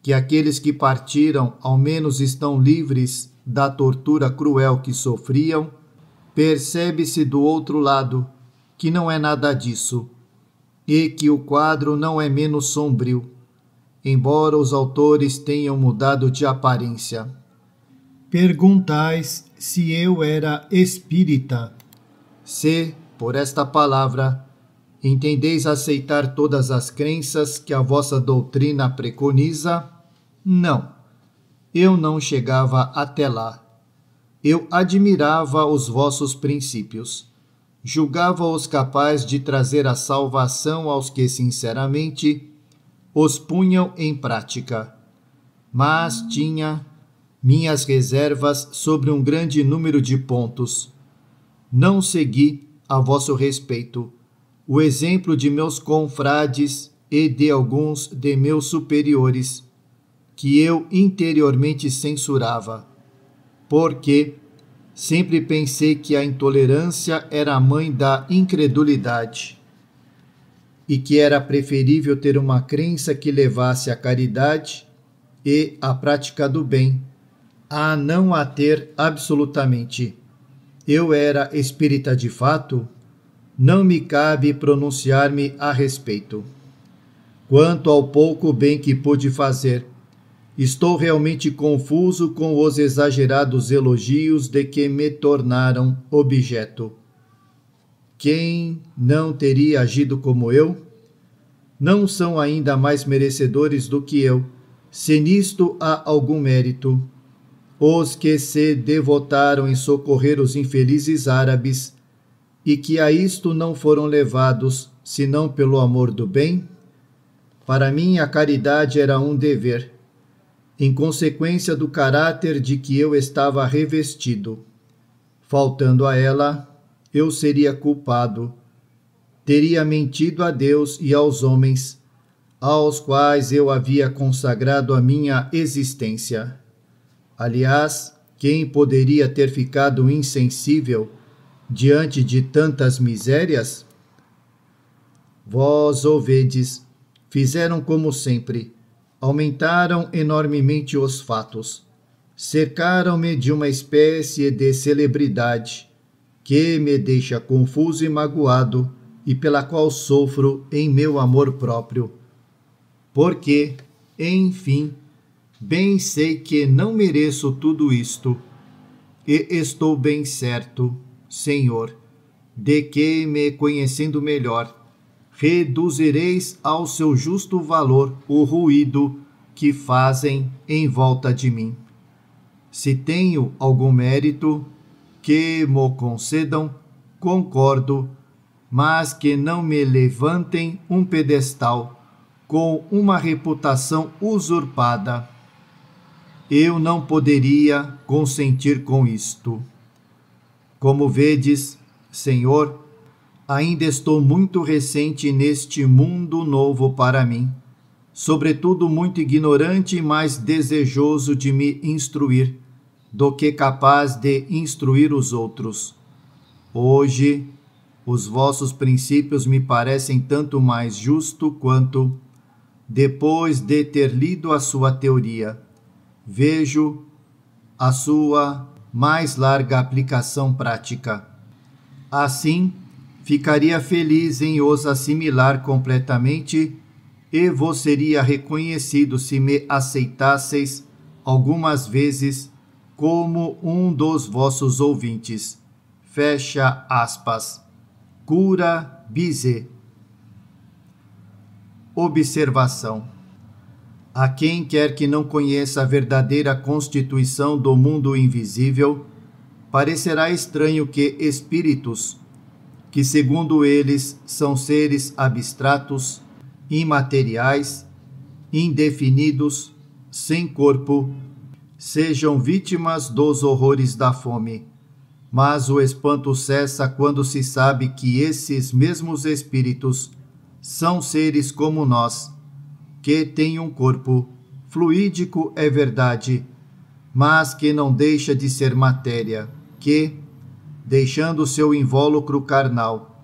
que aqueles que partiram ao menos estão livres da tortura cruel que sofriam, percebe-se do outro lado que não é nada disso e que o quadro não é menos sombrio, embora os autores tenham mudado de aparência. Perguntais se eu era espírita se, por esta palavra, entendeis aceitar todas as crenças que a vossa doutrina preconiza, não, eu não chegava até lá. Eu admirava os vossos princípios, julgava-os capazes de trazer a salvação aos que sinceramente os punham em prática. Mas tinha minhas reservas sobre um grande número de pontos não segui a vosso respeito o exemplo de meus confrades e de alguns de meus superiores, que eu interiormente censurava, porque sempre pensei que a intolerância era a mãe da incredulidade e que era preferível ter uma crença que levasse à caridade e à prática do bem, a não a ter absolutamente eu era espírita de fato, não me cabe pronunciar-me a respeito. Quanto ao pouco bem que pude fazer, estou realmente confuso com os exagerados elogios de que me tornaram objeto. Quem não teria agido como eu? Não são ainda mais merecedores do que eu, se nisto há algum mérito, os que se devotaram em socorrer os infelizes árabes, e que a isto não foram levados, senão pelo amor do bem? Para mim, a caridade era um dever, em consequência do caráter de que eu estava revestido. Faltando a ela, eu seria culpado. Teria mentido a Deus e aos homens, aos quais eu havia consagrado a minha existência. Aliás, quem poderia ter ficado insensível diante de tantas misérias? Vós ouvedes, fizeram como sempre, aumentaram enormemente os fatos, cercaram-me de uma espécie de celebridade que me deixa confuso e magoado e pela qual sofro em meu amor próprio. Porque, enfim, Bem sei que não mereço tudo isto, e estou bem certo, Senhor, de que, me conhecendo melhor, reduzireis ao seu justo valor o ruído que fazem em volta de mim. Se tenho algum mérito, que mo concedam, concordo, mas que não me levantem um pedestal com uma reputação usurpada eu não poderia consentir com isto. Como vedes, Senhor, ainda estou muito recente neste mundo novo para mim, sobretudo muito ignorante e mais desejoso de me instruir do que capaz de instruir os outros. Hoje, os vossos princípios me parecem tanto mais justo quanto, depois de ter lido a sua teoria, vejo a sua mais larga aplicação prática. Assim, ficaria feliz em os assimilar completamente e vos seria reconhecido se me aceitasseis algumas vezes como um dos vossos ouvintes. Fecha aspas. Cura Bizet. Observação a quem quer que não conheça a verdadeira constituição do mundo invisível, parecerá estranho que espíritos, que segundo eles são seres abstratos, imateriais, indefinidos, sem corpo, sejam vítimas dos horrores da fome. Mas o espanto cessa quando se sabe que esses mesmos espíritos são seres como nós que tem um corpo fluídico, é verdade, mas que não deixa de ser matéria, que, deixando seu invólucro carnal,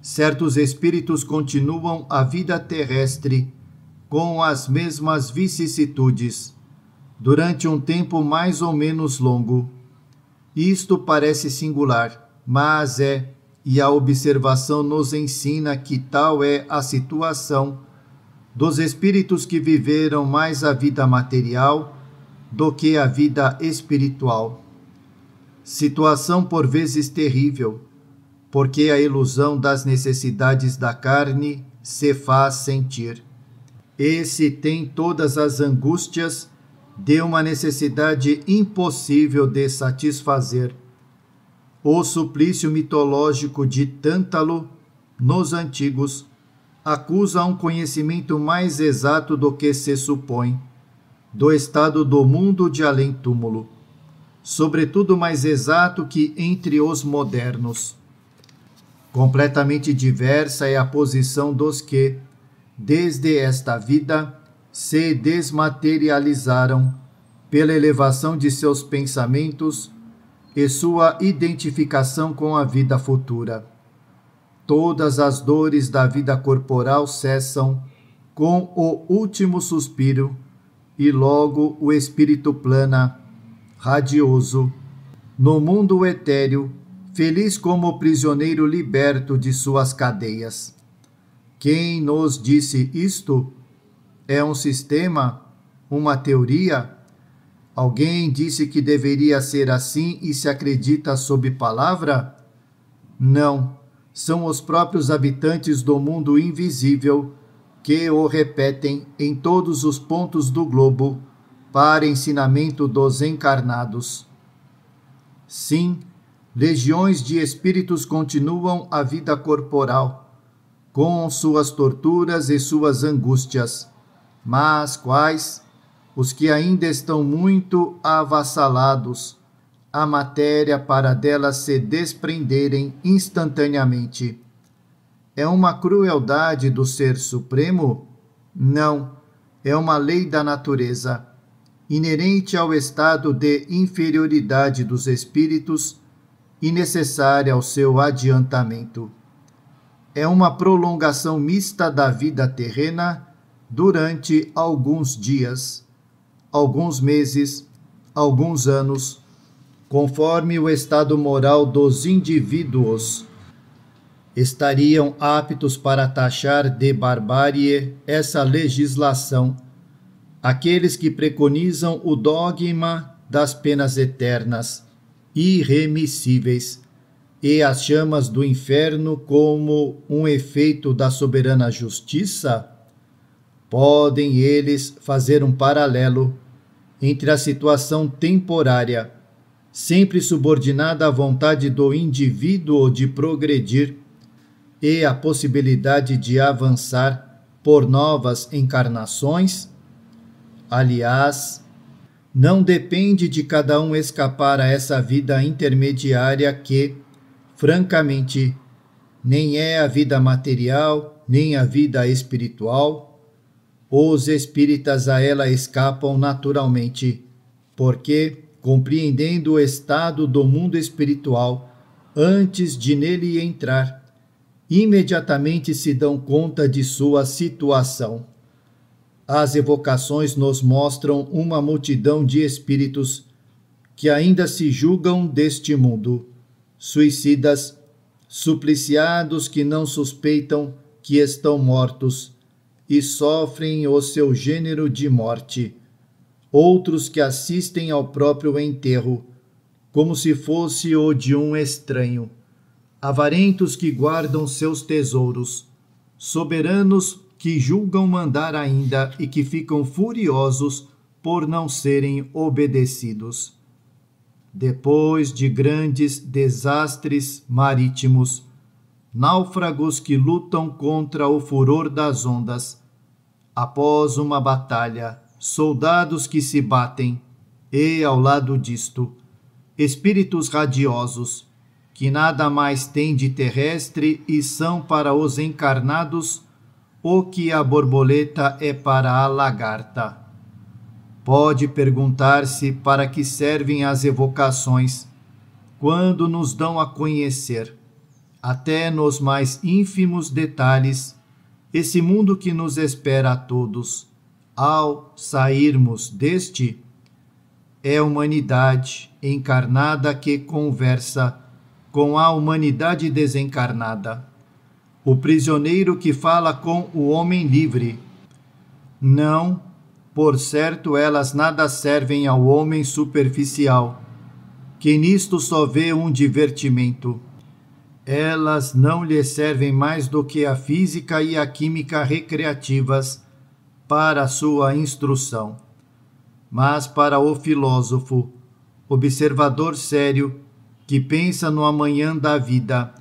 certos espíritos continuam a vida terrestre com as mesmas vicissitudes, durante um tempo mais ou menos longo. Isto parece singular, mas é, e a observação nos ensina que tal é a situação dos espíritos que viveram mais a vida material do que a vida espiritual. Situação por vezes terrível, porque a ilusão das necessidades da carne se faz sentir. Esse tem todas as angústias de uma necessidade impossível de satisfazer. O suplício mitológico de Tântalo nos antigos acusa um conhecimento mais exato do que se supõe, do estado do mundo de além-túmulo, sobretudo mais exato que entre os modernos. Completamente diversa é a posição dos que, desde esta vida, se desmaterializaram pela elevação de seus pensamentos e sua identificação com a vida futura. Todas as dores da vida corporal cessam com o último suspiro, e logo o espírito plana, radioso, no mundo etéreo, feliz como prisioneiro liberto de suas cadeias. Quem nos disse isto? É um sistema? Uma teoria? Alguém disse que deveria ser assim e se acredita sob palavra? Não, são os próprios habitantes do mundo invisível que o repetem em todos os pontos do globo para ensinamento dos encarnados. Sim, legiões de espíritos continuam a vida corporal, com suas torturas e suas angústias, mas quais? Os que ainda estão muito avassalados a matéria para dela se desprenderem instantaneamente. É uma crueldade do Ser Supremo? Não, é uma lei da natureza, inerente ao estado de inferioridade dos espíritos e necessária ao seu adiantamento. É uma prolongação mista da vida terrena durante alguns dias, alguns meses, alguns anos conforme o estado moral dos indivíduos, estariam aptos para taxar de barbárie essa legislação aqueles que preconizam o dogma das penas eternas, irremissíveis, e as chamas do inferno como um efeito da soberana justiça? Podem eles fazer um paralelo entre a situação temporária sempre subordinada à vontade do indivíduo de progredir e à possibilidade de avançar por novas encarnações? Aliás, não depende de cada um escapar a essa vida intermediária que, francamente, nem é a vida material, nem a vida espiritual. Os espíritas a ela escapam naturalmente, porque compreendendo o estado do mundo espiritual antes de nele entrar, imediatamente se dão conta de sua situação. As evocações nos mostram uma multidão de espíritos que ainda se julgam deste mundo, suicidas, supliciados que não suspeitam que estão mortos e sofrem o seu gênero de morte outros que assistem ao próprio enterro, como se fosse o de um estranho, avarentos que guardam seus tesouros, soberanos que julgam mandar ainda e que ficam furiosos por não serem obedecidos. Depois de grandes desastres marítimos, náufragos que lutam contra o furor das ondas, após uma batalha soldados que se batem, e ao lado disto, espíritos radiosos, que nada mais têm de terrestre e são para os encarnados o que a borboleta é para a lagarta. Pode perguntar-se para que servem as evocações, quando nos dão a conhecer, até nos mais ínfimos detalhes, esse mundo que nos espera a todos ao sairmos deste, é humanidade encarnada que conversa com a humanidade desencarnada. O prisioneiro que fala com o homem livre. Não, por certo, elas nada servem ao homem superficial, que nisto só vê um divertimento. Elas não lhe servem mais do que a física e a química recreativas para a sua instrução. Mas para o filósofo, observador sério, que pensa no amanhã da vida,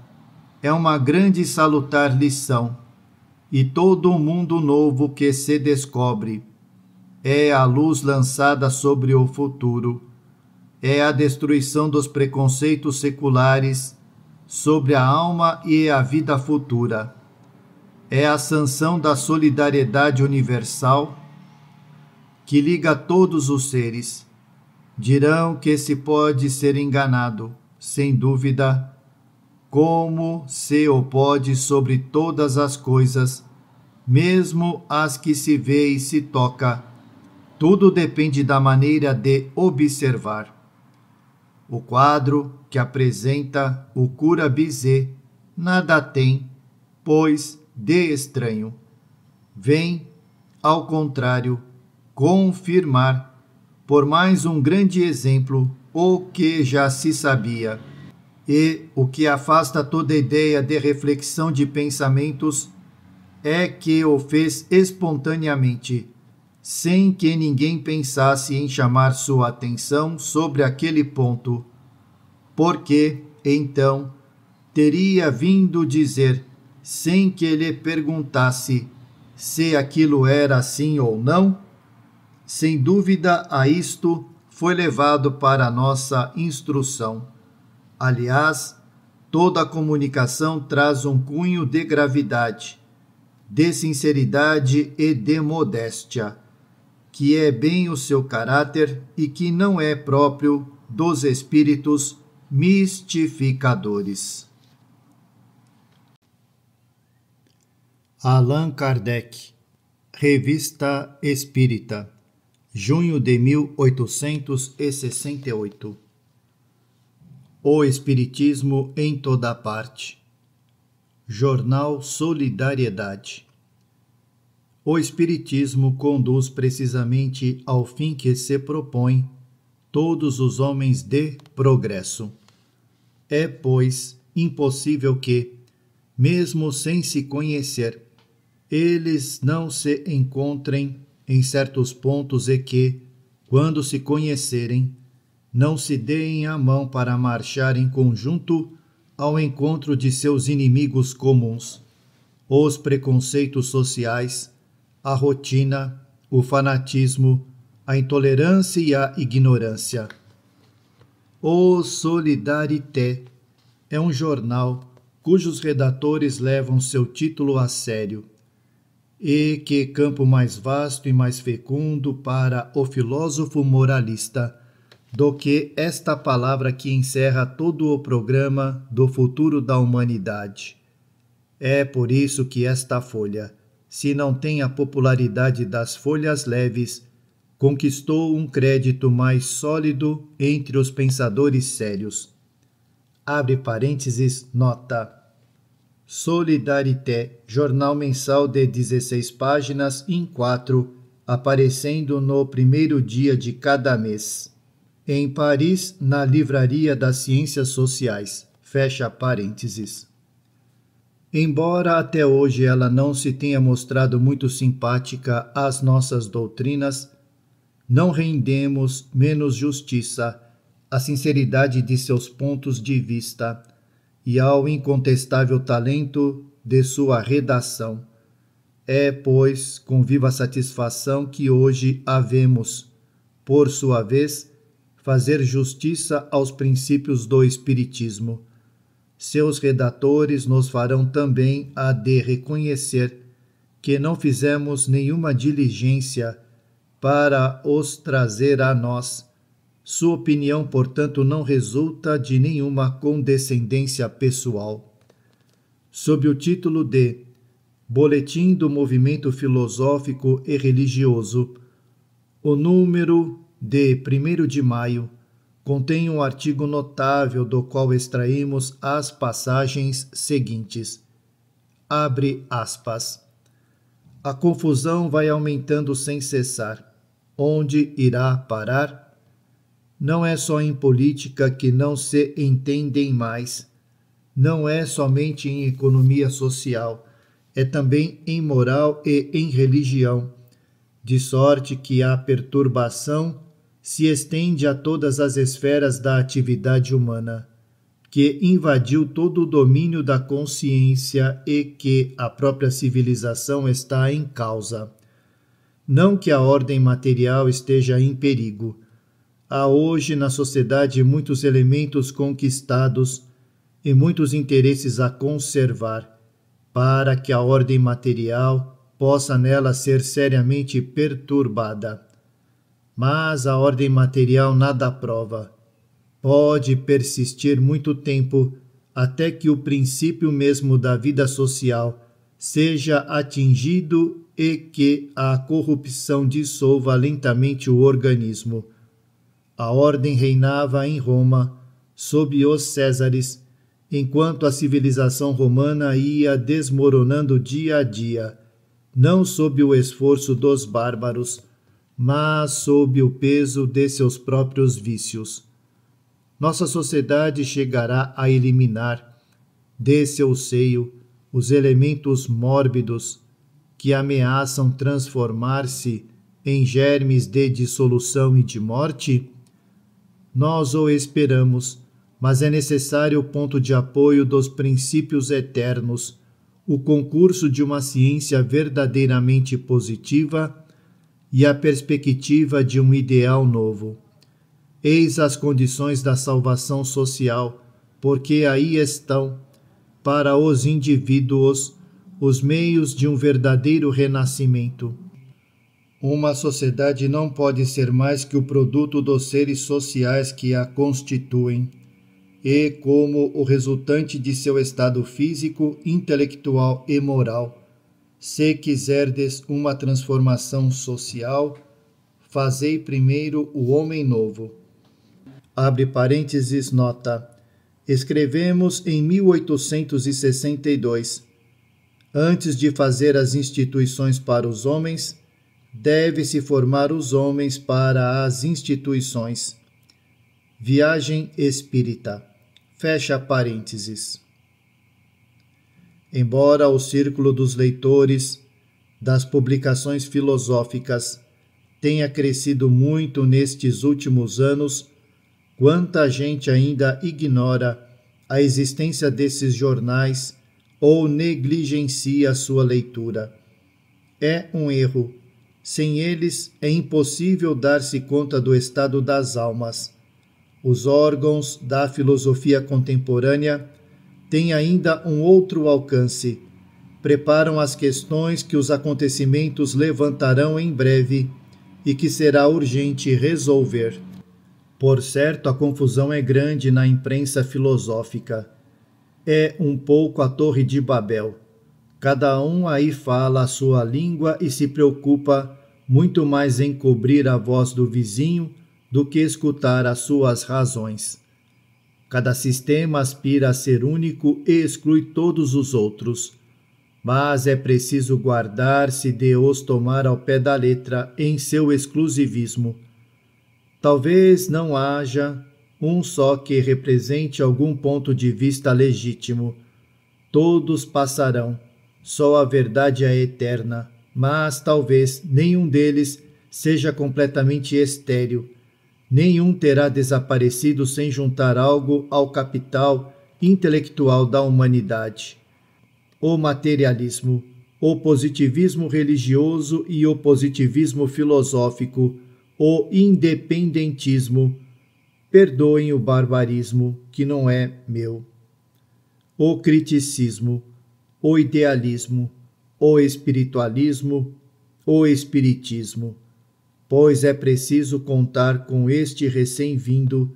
é uma grande e salutar lição, e todo o mundo novo que se descobre é a luz lançada sobre o futuro, é a destruição dos preconceitos seculares sobre a alma e a vida futura é a sanção da solidariedade universal que liga todos os seres. Dirão que se pode ser enganado, sem dúvida, como se o pode sobre todas as coisas, mesmo as que se vê e se toca. Tudo depende da maneira de observar. O quadro que apresenta o cura Bizet nada tem, pois de estranho, vem, ao contrário, confirmar, por mais um grande exemplo, o que já se sabia, e o que afasta toda ideia de reflexão de pensamentos é que o fez espontaneamente, sem que ninguém pensasse em chamar sua atenção sobre aquele ponto, porque, então, teria vindo dizer sem que ele perguntasse se aquilo era assim ou não? Sem dúvida, a isto foi levado para nossa instrução. Aliás, toda a comunicação traz um cunho de gravidade, de sinceridade e de modéstia, que é bem o seu caráter e que não é próprio dos espíritos mistificadores. Allan Kardec, Revista Espírita, junho de 1868. O Espiritismo em toda parte. Jornal Solidariedade. O Espiritismo conduz precisamente ao fim que se propõe todos os homens de progresso. É, pois, impossível que, mesmo sem se conhecer, eles não se encontrem em certos pontos e que, quando se conhecerem, não se deem a mão para marchar em conjunto ao encontro de seus inimigos comuns, os preconceitos sociais, a rotina, o fanatismo, a intolerância e a ignorância. O Solidarité é um jornal cujos redatores levam seu título a sério e que campo mais vasto e mais fecundo para o filósofo moralista do que esta palavra que encerra todo o programa do futuro da humanidade. É por isso que esta folha, se não tem a popularidade das folhas leves, conquistou um crédito mais sólido entre os pensadores sérios. Abre parênteses, nota. Solidarité, jornal mensal de 16 páginas em 4, aparecendo no primeiro dia de cada mês. Em Paris, na Livraria das Ciências Sociais. Fecha parênteses. Embora até hoje ela não se tenha mostrado muito simpática às nossas doutrinas, não rendemos menos justiça à sinceridade de seus pontos de vista e ao incontestável talento de sua redação. É, pois, com viva satisfação que hoje havemos, por sua vez, fazer justiça aos princípios do Espiritismo. Seus redatores nos farão também a de reconhecer que não fizemos nenhuma diligência para os trazer a nós sua opinião, portanto, não resulta de nenhuma condescendência pessoal. Sob o título de Boletim do Movimento Filosófico e Religioso, o número de 1 de maio contém um artigo notável do qual extraímos as passagens seguintes. Abre aspas. A confusão vai aumentando sem cessar. Onde irá parar? Não é só em política que não se entendem mais. Não é somente em economia social. É também em moral e em religião. De sorte que a perturbação se estende a todas as esferas da atividade humana, que invadiu todo o domínio da consciência e que a própria civilização está em causa. Não que a ordem material esteja em perigo Há hoje na sociedade muitos elementos conquistados e muitos interesses a conservar, para que a ordem material possa nela ser seriamente perturbada. Mas a ordem material nada prova. Pode persistir muito tempo até que o princípio mesmo da vida social seja atingido e que a corrupção dissolva lentamente o organismo a ordem reinava em Roma, sob os Césares, enquanto a civilização romana ia desmoronando dia a dia, não sob o esforço dos bárbaros, mas sob o peso de seus próprios vícios. Nossa sociedade chegará a eliminar, de seu seio, os elementos mórbidos que ameaçam transformar-se em germes de dissolução e de morte? Nós o esperamos, mas é necessário o ponto de apoio dos princípios eternos, o concurso de uma ciência verdadeiramente positiva e a perspectiva de um ideal novo. Eis as condições da salvação social, porque aí estão, para os indivíduos, os meios de um verdadeiro renascimento. Uma sociedade não pode ser mais que o produto dos seres sociais que a constituem, e como o resultante de seu estado físico, intelectual e moral. Se quiserdes uma transformação social, fazei primeiro o homem novo. Abre parênteses, nota. Escrevemos em 1862. Antes de fazer as instituições para os homens, deve-se formar os homens para as instituições. Viagem espírita. Fecha parênteses. Embora o círculo dos leitores das publicações filosóficas tenha crescido muito nestes últimos anos, quanta gente ainda ignora a existência desses jornais ou negligencia sua leitura. É um erro sem eles é impossível dar-se conta do estado das almas. Os órgãos da filosofia contemporânea têm ainda um outro alcance. Preparam as questões que os acontecimentos levantarão em breve e que será urgente resolver. Por certo, a confusão é grande na imprensa filosófica. É um pouco a Torre de Babel Cada um aí fala a sua língua e se preocupa muito mais em cobrir a voz do vizinho do que escutar as suas razões. Cada sistema aspira a ser único e exclui todos os outros. Mas é preciso guardar-se de os tomar ao pé da letra em seu exclusivismo. Talvez não haja um só que represente algum ponto de vista legítimo. Todos passarão só a verdade é eterna, mas talvez nenhum deles seja completamente estéril. Nenhum terá desaparecido sem juntar algo ao capital intelectual da humanidade. O materialismo, o positivismo religioso e o positivismo filosófico, o independentismo, perdoem o barbarismo, que não é meu. O criticismo, o idealismo, o espiritualismo, o espiritismo, pois é preciso contar com este recém-vindo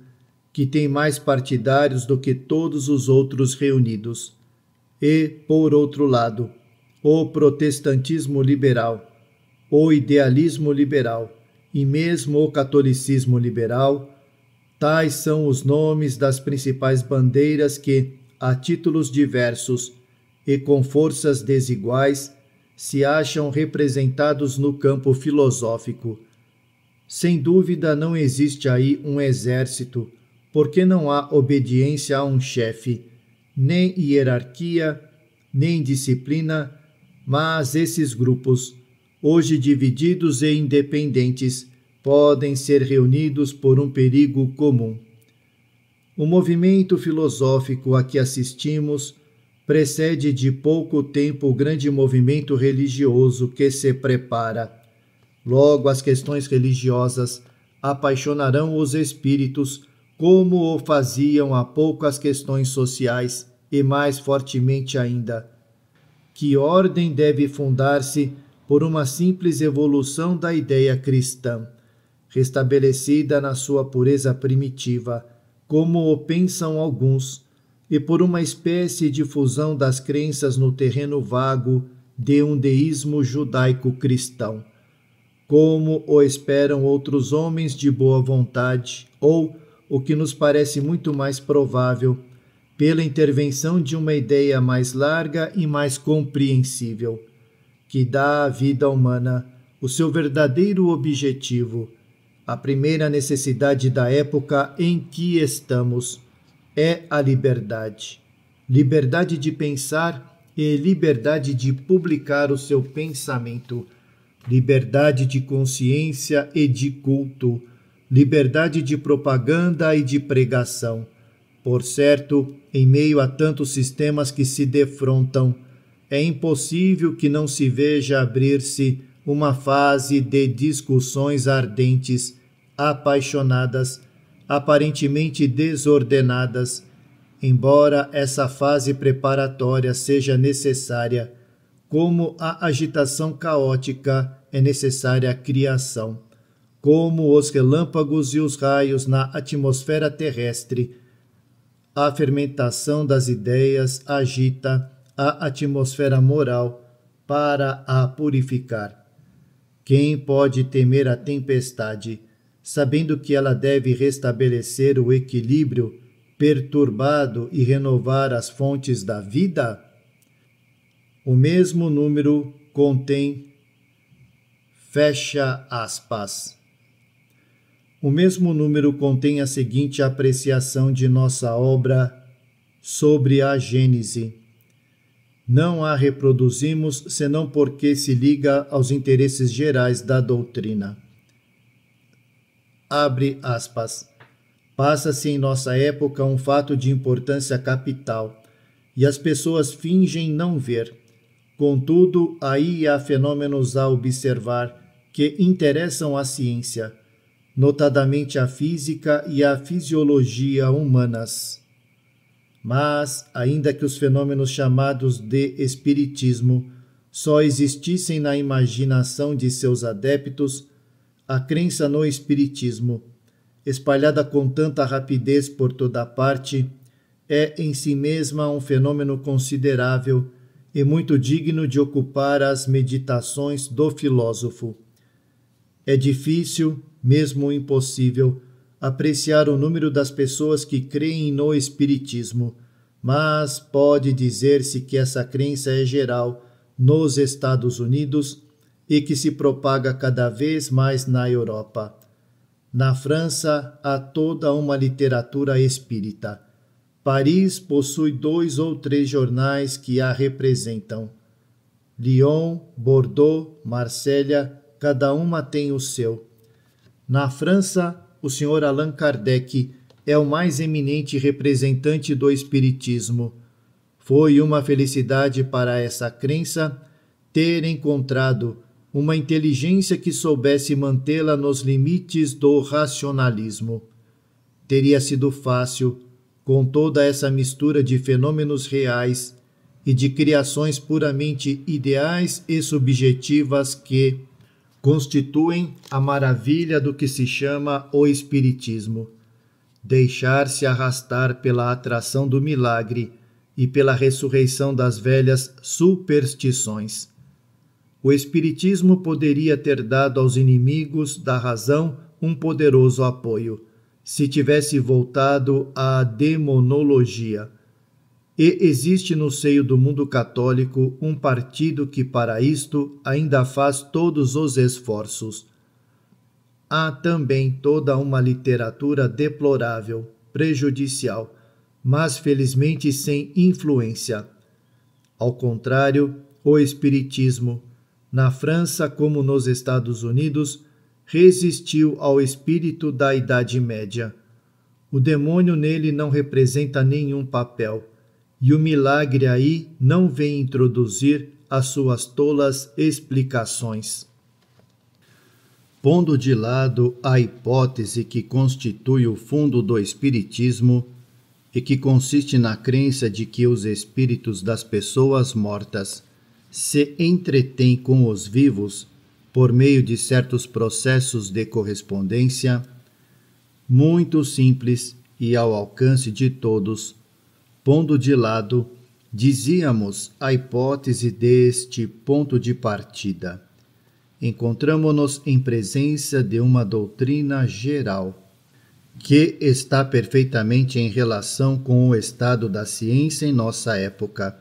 que tem mais partidários do que todos os outros reunidos. E, por outro lado, o protestantismo liberal, o idealismo liberal e mesmo o catolicismo liberal, tais são os nomes das principais bandeiras que, a títulos diversos, e com forças desiguais se acham representados no campo filosófico. Sem dúvida, não existe aí um exército, porque não há obediência a um chefe, nem hierarquia, nem disciplina, mas esses grupos, hoje divididos e independentes, podem ser reunidos por um perigo comum. O movimento filosófico a que assistimos precede de pouco tempo o grande movimento religioso que se prepara. Logo, as questões religiosas apaixonarão os espíritos, como o faziam há pouco as questões sociais, e mais fortemente ainda. Que ordem deve fundar-se por uma simples evolução da ideia cristã, restabelecida na sua pureza primitiva, como o pensam alguns, e por uma espécie de fusão das crenças no terreno vago de um deísmo judaico-cristão, como o esperam outros homens de boa vontade, ou, o que nos parece muito mais provável, pela intervenção de uma ideia mais larga e mais compreensível, que dá à vida humana o seu verdadeiro objetivo, a primeira necessidade da época em que estamos é a liberdade. Liberdade de pensar e liberdade de publicar o seu pensamento. Liberdade de consciência e de culto. Liberdade de propaganda e de pregação. Por certo, em meio a tantos sistemas que se defrontam, é impossível que não se veja abrir-se uma fase de discussões ardentes, apaixonadas, aparentemente desordenadas, embora essa fase preparatória seja necessária, como a agitação caótica é necessária à criação, como os relâmpagos e os raios na atmosfera terrestre. A fermentação das ideias agita a atmosfera moral para a purificar. Quem pode temer a tempestade? sabendo que ela deve restabelecer o equilíbrio perturbado e renovar as fontes da vida? O mesmo número contém. Fecha aspas. O mesmo número contém a seguinte apreciação de nossa obra sobre a Gênese. Não a reproduzimos senão porque se liga aos interesses gerais da doutrina abre aspas. Passa-se em nossa época um fato de importância capital, e as pessoas fingem não ver. Contudo, aí há fenômenos a observar que interessam à ciência, notadamente a física e a fisiologia humanas. Mas, ainda que os fenômenos chamados de espiritismo só existissem na imaginação de seus adeptos, a crença no Espiritismo, espalhada com tanta rapidez por toda parte, é em si mesma um fenômeno considerável e muito digno de ocupar as meditações do filósofo. É difícil, mesmo impossível, apreciar o número das pessoas que creem no Espiritismo, mas pode dizer-se que essa crença é geral nos Estados Unidos e que se propaga cada vez mais na Europa. Na França há toda uma literatura espírita. Paris possui dois ou três jornais que a representam. Lyon, Bordeaux, Marselha, cada uma tem o seu. Na França, o Sr. Allan Kardec é o mais eminente representante do espiritismo. Foi uma felicidade para essa crença ter encontrado uma inteligência que soubesse mantê-la nos limites do racionalismo. Teria sido fácil, com toda essa mistura de fenômenos reais e de criações puramente ideais e subjetivas que constituem a maravilha do que se chama o Espiritismo. Deixar-se arrastar pela atração do milagre e pela ressurreição das velhas superstições o Espiritismo poderia ter dado aos inimigos da razão um poderoso apoio, se tivesse voltado à demonologia. E existe no seio do mundo católico um partido que, para isto, ainda faz todos os esforços. Há também toda uma literatura deplorável, prejudicial, mas felizmente sem influência. Ao contrário, o Espiritismo, na França como nos Estados Unidos, resistiu ao espírito da Idade Média. O demônio nele não representa nenhum papel, e o milagre aí não vem introduzir as suas tolas explicações. Pondo de lado a hipótese que constitui o fundo do Espiritismo e que consiste na crença de que os espíritos das pessoas mortas se entretém com os vivos por meio de certos processos de correspondência muito simples e ao alcance de todos, pondo de lado, dizíamos, a hipótese deste ponto de partida. Encontramos-nos em presença de uma doutrina geral que está perfeitamente em relação com o estado da ciência em nossa época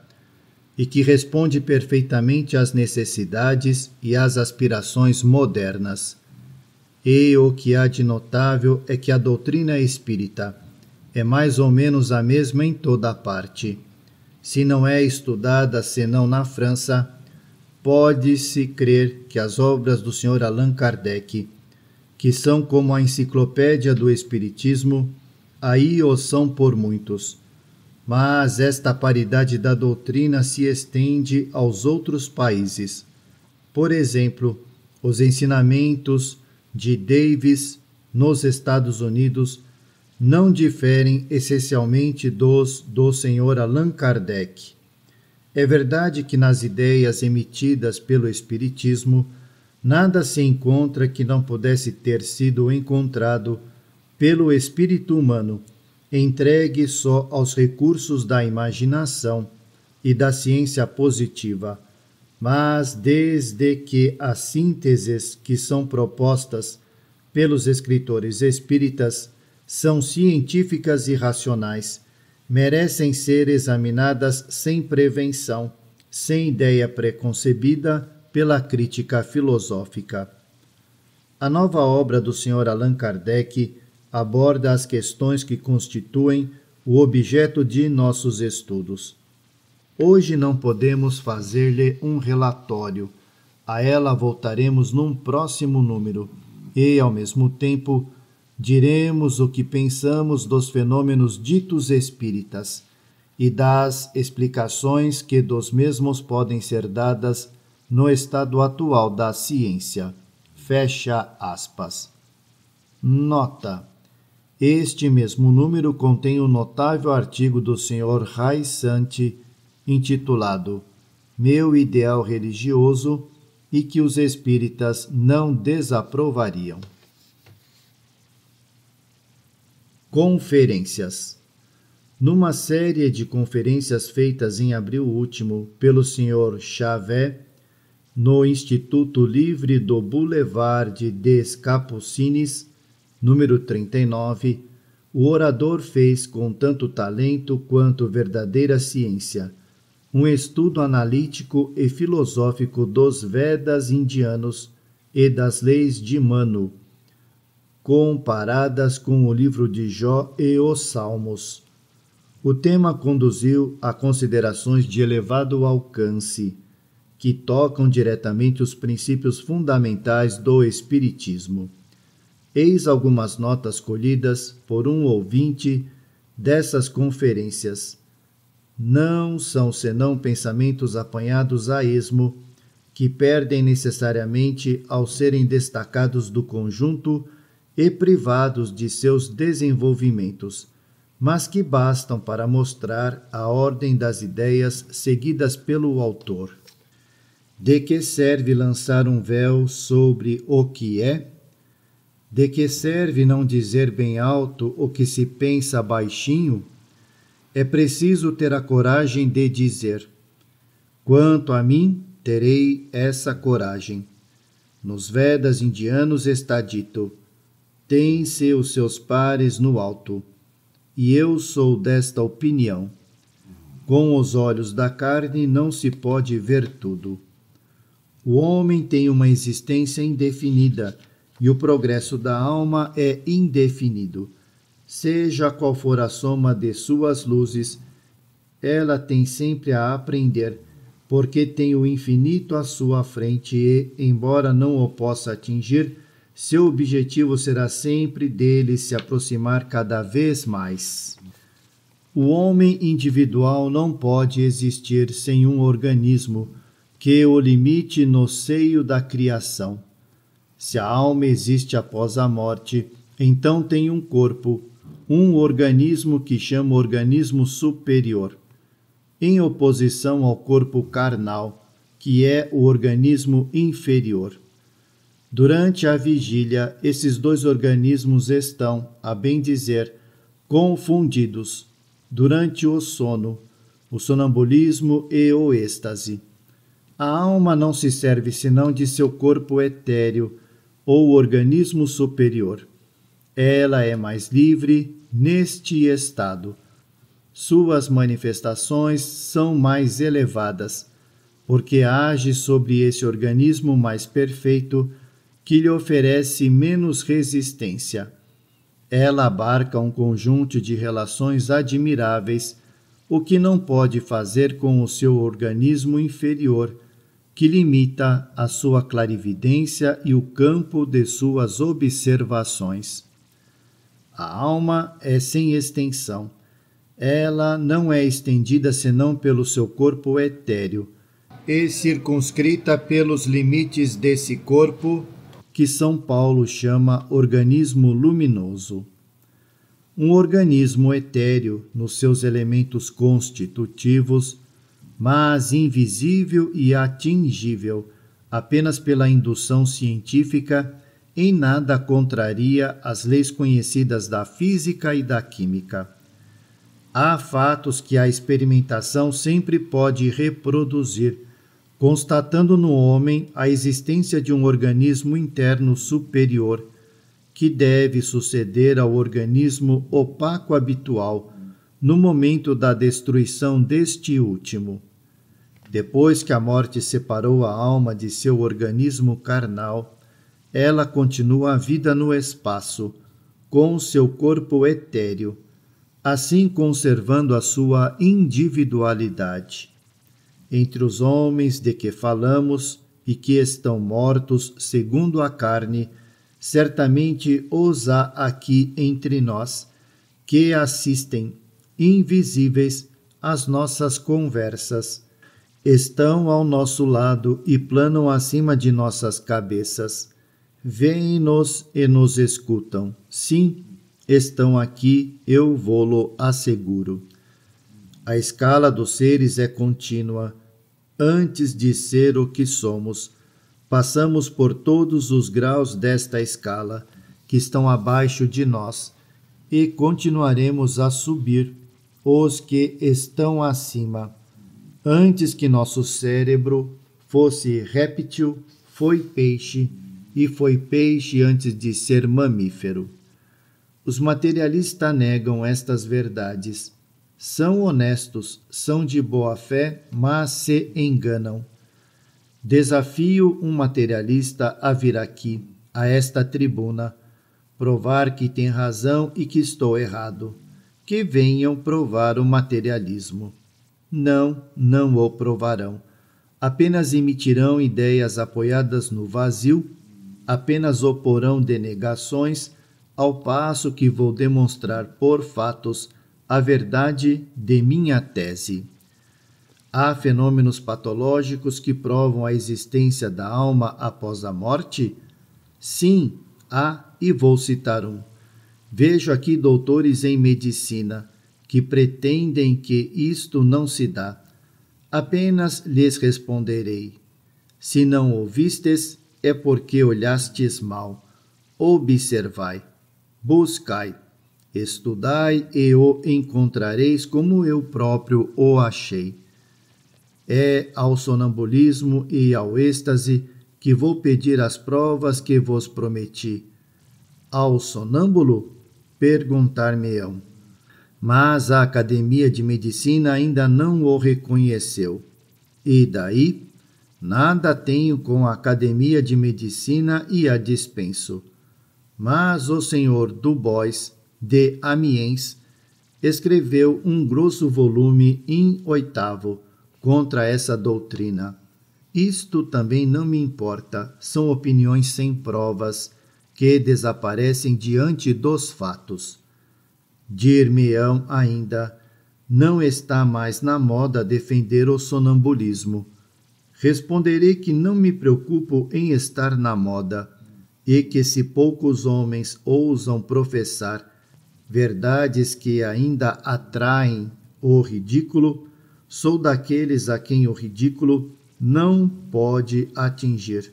e que responde perfeitamente às necessidades e às aspirações modernas. E o que há de notável é que a doutrina espírita é mais ou menos a mesma em toda a parte. Se não é estudada senão na França, pode-se crer que as obras do Sr. Allan Kardec, que são como a enciclopédia do Espiritismo, aí o são por muitos mas esta paridade da doutrina se estende aos outros países. Por exemplo, os ensinamentos de Davis nos Estados Unidos não diferem essencialmente dos do Sr. Allan Kardec. É verdade que nas ideias emitidas pelo Espiritismo, nada se encontra que não pudesse ter sido encontrado pelo espírito humano entregue só aos recursos da imaginação e da ciência positiva, mas desde que as sínteses que são propostas pelos escritores espíritas são científicas e racionais, merecem ser examinadas sem prevenção, sem ideia preconcebida pela crítica filosófica. A nova obra do Sr. Allan Kardec aborda as questões que constituem o objeto de nossos estudos. Hoje não podemos fazer-lhe um relatório. A ela voltaremos num próximo número e, ao mesmo tempo, diremos o que pensamos dos fenômenos ditos espíritas e das explicações que dos mesmos podem ser dadas no estado atual da ciência. Fecha aspas. Nota este mesmo número contém o um notável artigo do Sr. Rai Santi, intitulado Meu Ideal Religioso e que os espíritas não desaprovariam. Conferências Numa série de conferências feitas em abril último pelo Sr. Chavé, no Instituto Livre do Boulevard des Capucines, Número 39. O orador fez com tanto talento quanto verdadeira ciência um estudo analítico e filosófico dos Vedas indianos e das leis de Manu, comparadas com o livro de Jó e os Salmos. O tema conduziu a considerações de elevado alcance, que tocam diretamente os princípios fundamentais do Espiritismo. Eis algumas notas colhidas por um ouvinte dessas conferências. Não são senão pensamentos apanhados a esmo, que perdem necessariamente ao serem destacados do conjunto e privados de seus desenvolvimentos, mas que bastam para mostrar a ordem das ideias seguidas pelo autor. De que serve lançar um véu sobre o que é? De que serve não dizer bem alto o que se pensa baixinho? É preciso ter a coragem de dizer. Quanto a mim, terei essa coragem. Nos Vedas indianos está dito: tem-se os seus pares no alto. E eu sou desta opinião. Com os olhos da carne não se pode ver tudo. O homem tem uma existência indefinida e o progresso da alma é indefinido. Seja qual for a soma de suas luzes, ela tem sempre a aprender, porque tem o infinito à sua frente e, embora não o possa atingir, seu objetivo será sempre dele se aproximar cada vez mais. O homem individual não pode existir sem um organismo que o limite no seio da criação. Se a alma existe após a morte, então tem um corpo, um organismo que chama organismo superior, em oposição ao corpo carnal, que é o organismo inferior. Durante a vigília, esses dois organismos estão, a bem dizer, confundidos durante o sono, o sonambulismo e o êxtase. A alma não se serve senão de seu corpo etéreo ou organismo superior. Ela é mais livre neste estado. Suas manifestações são mais elevadas, porque age sobre esse organismo mais perfeito que lhe oferece menos resistência. Ela abarca um conjunto de relações admiráveis, o que não pode fazer com o seu organismo inferior que limita a sua clarividência e o campo de suas observações. A alma é sem extensão. Ela não é estendida senão pelo seu corpo etéreo e circunscrita pelos limites desse corpo que São Paulo chama organismo luminoso. Um organismo etéreo, nos seus elementos constitutivos, mas invisível e atingível apenas pela indução científica, em nada contraria as leis conhecidas da física e da química. Há fatos que a experimentação sempre pode reproduzir, constatando no homem a existência de um organismo interno superior, que deve suceder ao organismo opaco habitual no momento da destruição deste último. Depois que a morte separou a alma de seu organismo carnal, ela continua a vida no espaço, com seu corpo etéreo, assim conservando a sua individualidade. Entre os homens de que falamos e que estão mortos segundo a carne, certamente os há aqui entre nós que assistem, invisíveis, às nossas conversas estão ao nosso lado e planam acima de nossas cabeças. Vêm-nos e nos escutam. Sim, estão aqui, eu vou-lo asseguro. A escala dos seres é contínua. Antes de ser o que somos, passamos por todos os graus desta escala, que estão abaixo de nós, e continuaremos a subir os que estão acima Antes que nosso cérebro fosse réptil, foi peixe, e foi peixe antes de ser mamífero. Os materialistas negam estas verdades. São honestos, são de boa fé, mas se enganam. Desafio um materialista a vir aqui, a esta tribuna, provar que tem razão e que estou errado. Que venham provar o materialismo. Não, não o provarão. Apenas emitirão ideias apoiadas no vazio, apenas oporão denegações, ao passo que vou demonstrar por fatos a verdade de minha tese. Há fenômenos patológicos que provam a existência da alma após a morte? Sim, há, e vou citar um. Vejo aqui doutores em medicina, que pretendem que isto não se dá. Apenas lhes responderei: Se não ouvistes, é porque olhastes mal. Observai, buscai, estudai e o encontrareis como eu próprio o achei. É ao sonambulismo e ao êxtase que vou pedir as provas que vos prometi. Ao sonâmbulo perguntar-me-ão: mas a Academia de Medicina ainda não o reconheceu. E daí? Nada tenho com a Academia de Medicina e a dispenso. Mas o senhor Dubois, de Amiens, escreveu um grosso volume em oitavo contra essa doutrina. Isto também não me importa, são opiniões sem provas que desaparecem diante dos fatos dir me ainda, não está mais na moda defender o sonambulismo. Responderei que não me preocupo em estar na moda e que se poucos homens ousam professar verdades que ainda atraem o ridículo, sou daqueles a quem o ridículo não pode atingir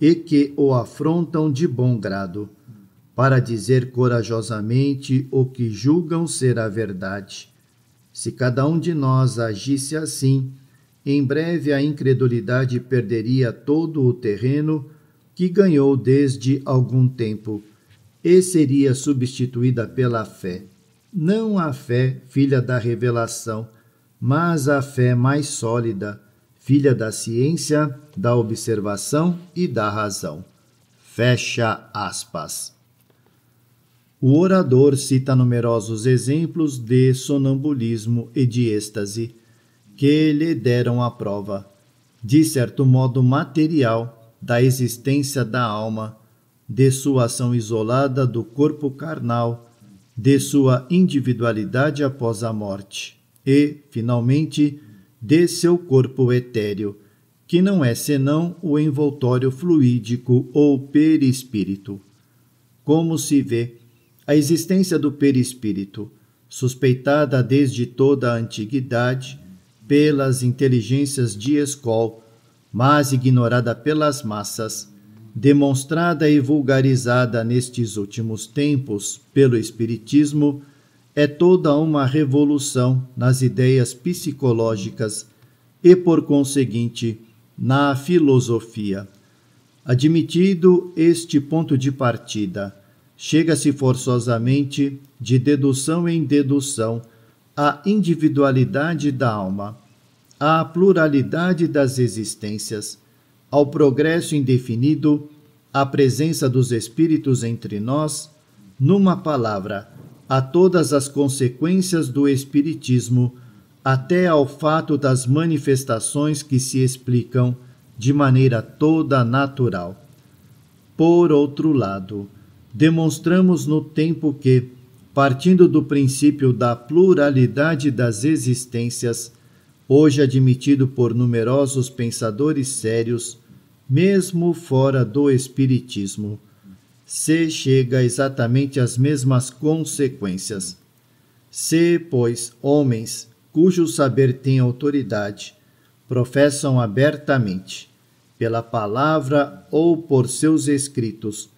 e que o afrontam de bom grado para dizer corajosamente o que julgam ser a verdade. Se cada um de nós agisse assim, em breve a incredulidade perderia todo o terreno que ganhou desde algum tempo e seria substituída pela fé. Não a fé filha da revelação, mas a fé mais sólida, filha da ciência, da observação e da razão. Fecha aspas. O orador cita numerosos exemplos de sonambulismo e de êxtase que lhe deram a prova, de certo modo material, da existência da alma, de sua ação isolada do corpo carnal, de sua individualidade após a morte e, finalmente, de seu corpo etéreo, que não é senão o envoltório fluídico ou perispírito. Como se vê, a existência do perispírito, suspeitada desde toda a antiguidade pelas inteligências de Escol, mas ignorada pelas massas, demonstrada e vulgarizada nestes últimos tempos pelo Espiritismo, é toda uma revolução nas ideias psicológicas e, por conseguinte, na filosofia. Admitido este ponto de partida, chega-se forçosamente, de dedução em dedução, à individualidade da alma, à pluralidade das existências, ao progresso indefinido, à presença dos espíritos entre nós, numa palavra, a todas as consequências do espiritismo, até ao fato das manifestações que se explicam de maneira toda natural. Por outro lado, demonstramos no tempo que, partindo do princípio da pluralidade das existências, hoje admitido por numerosos pensadores sérios, mesmo fora do Espiritismo, se chega exatamente às mesmas consequências. Se, pois, homens cujo saber tem autoridade professam abertamente, pela palavra ou por seus escritos,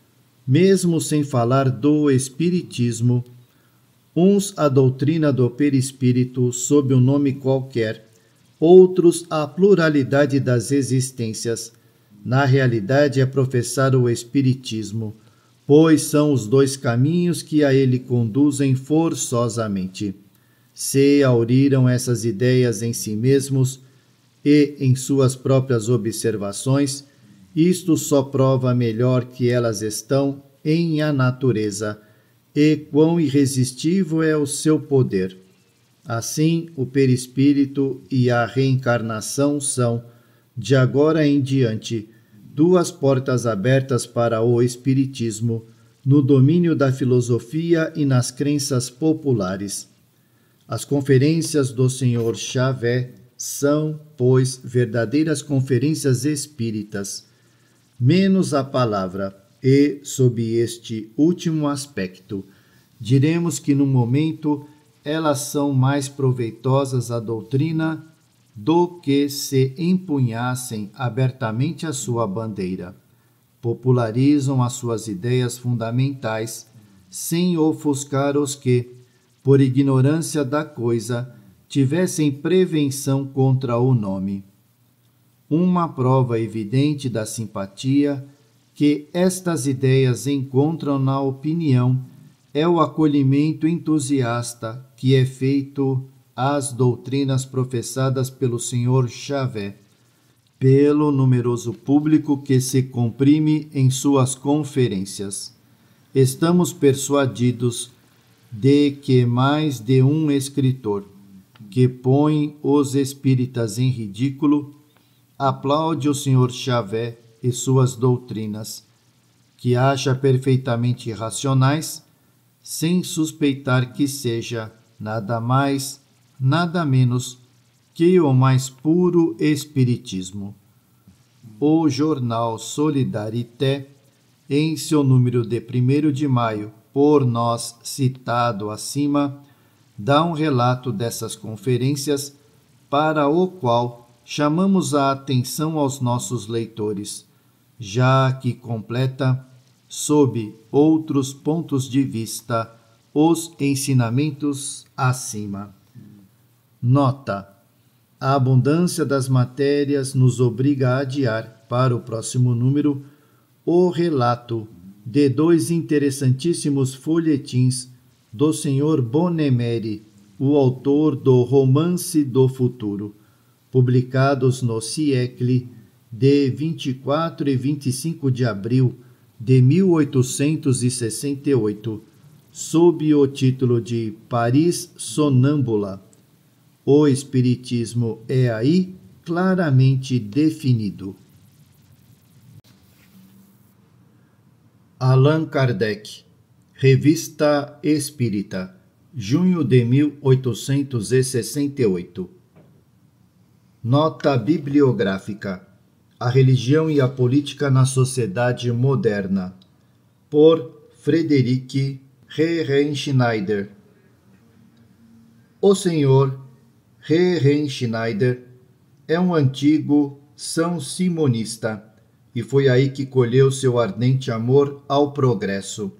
mesmo sem falar do Espiritismo, uns a doutrina do perispírito sob um nome qualquer, outros a pluralidade das existências. Na realidade, é professar o Espiritismo, pois são os dois caminhos que a ele conduzem forçosamente. Se auriram essas ideias em si mesmos e em suas próprias observações, isto só prova melhor que elas estão em a natureza, e quão irresistível é o seu poder. Assim, o perispírito e a reencarnação são, de agora em diante, duas portas abertas para o espiritismo no domínio da filosofia e nas crenças populares. As conferências do Sr. Chavé são, pois, verdadeiras conferências espíritas menos a palavra, e, sob este último aspecto, diremos que no momento elas são mais proveitosas à doutrina do que se empunhassem abertamente a sua bandeira. Popularizam as suas ideias fundamentais sem ofuscar os que, por ignorância da coisa, tivessem prevenção contra o nome uma prova evidente da simpatia que estas ideias encontram na opinião é o acolhimento entusiasta que é feito às doutrinas professadas pelo Sr. Chavé, pelo numeroso público que se comprime em suas conferências. Estamos persuadidos de que mais de um escritor que põe os espíritas em ridículo Aplaude o Senhor Xavé e suas doutrinas, que acha perfeitamente racionais, sem suspeitar que seja nada mais, nada menos que o mais puro espiritismo. O jornal Solidarité, em seu número de 1 de maio, por nós citado acima, dá um relato dessas conferências, para o qual chamamos a atenção aos nossos leitores, já que completa, sob outros pontos de vista, os ensinamentos acima. Nota: a abundância das matérias nos obriga a adiar para o próximo número o relato de dois interessantíssimos folhetins do Sr. Bonemere, o autor do Romance do Futuro publicados no CIECLE de 24 e 25 de abril de 1868, sob o título de Paris Sonâmbula. O Espiritismo é aí claramente definido. Allan Kardec, Revista Espírita, junho de 1868. Nota bibliográfica: A religião e a política na sociedade moderna, por Frederic Rehenschneider. O senhor Rehenschneider é um antigo são simonista e foi aí que colheu seu ardente amor ao progresso.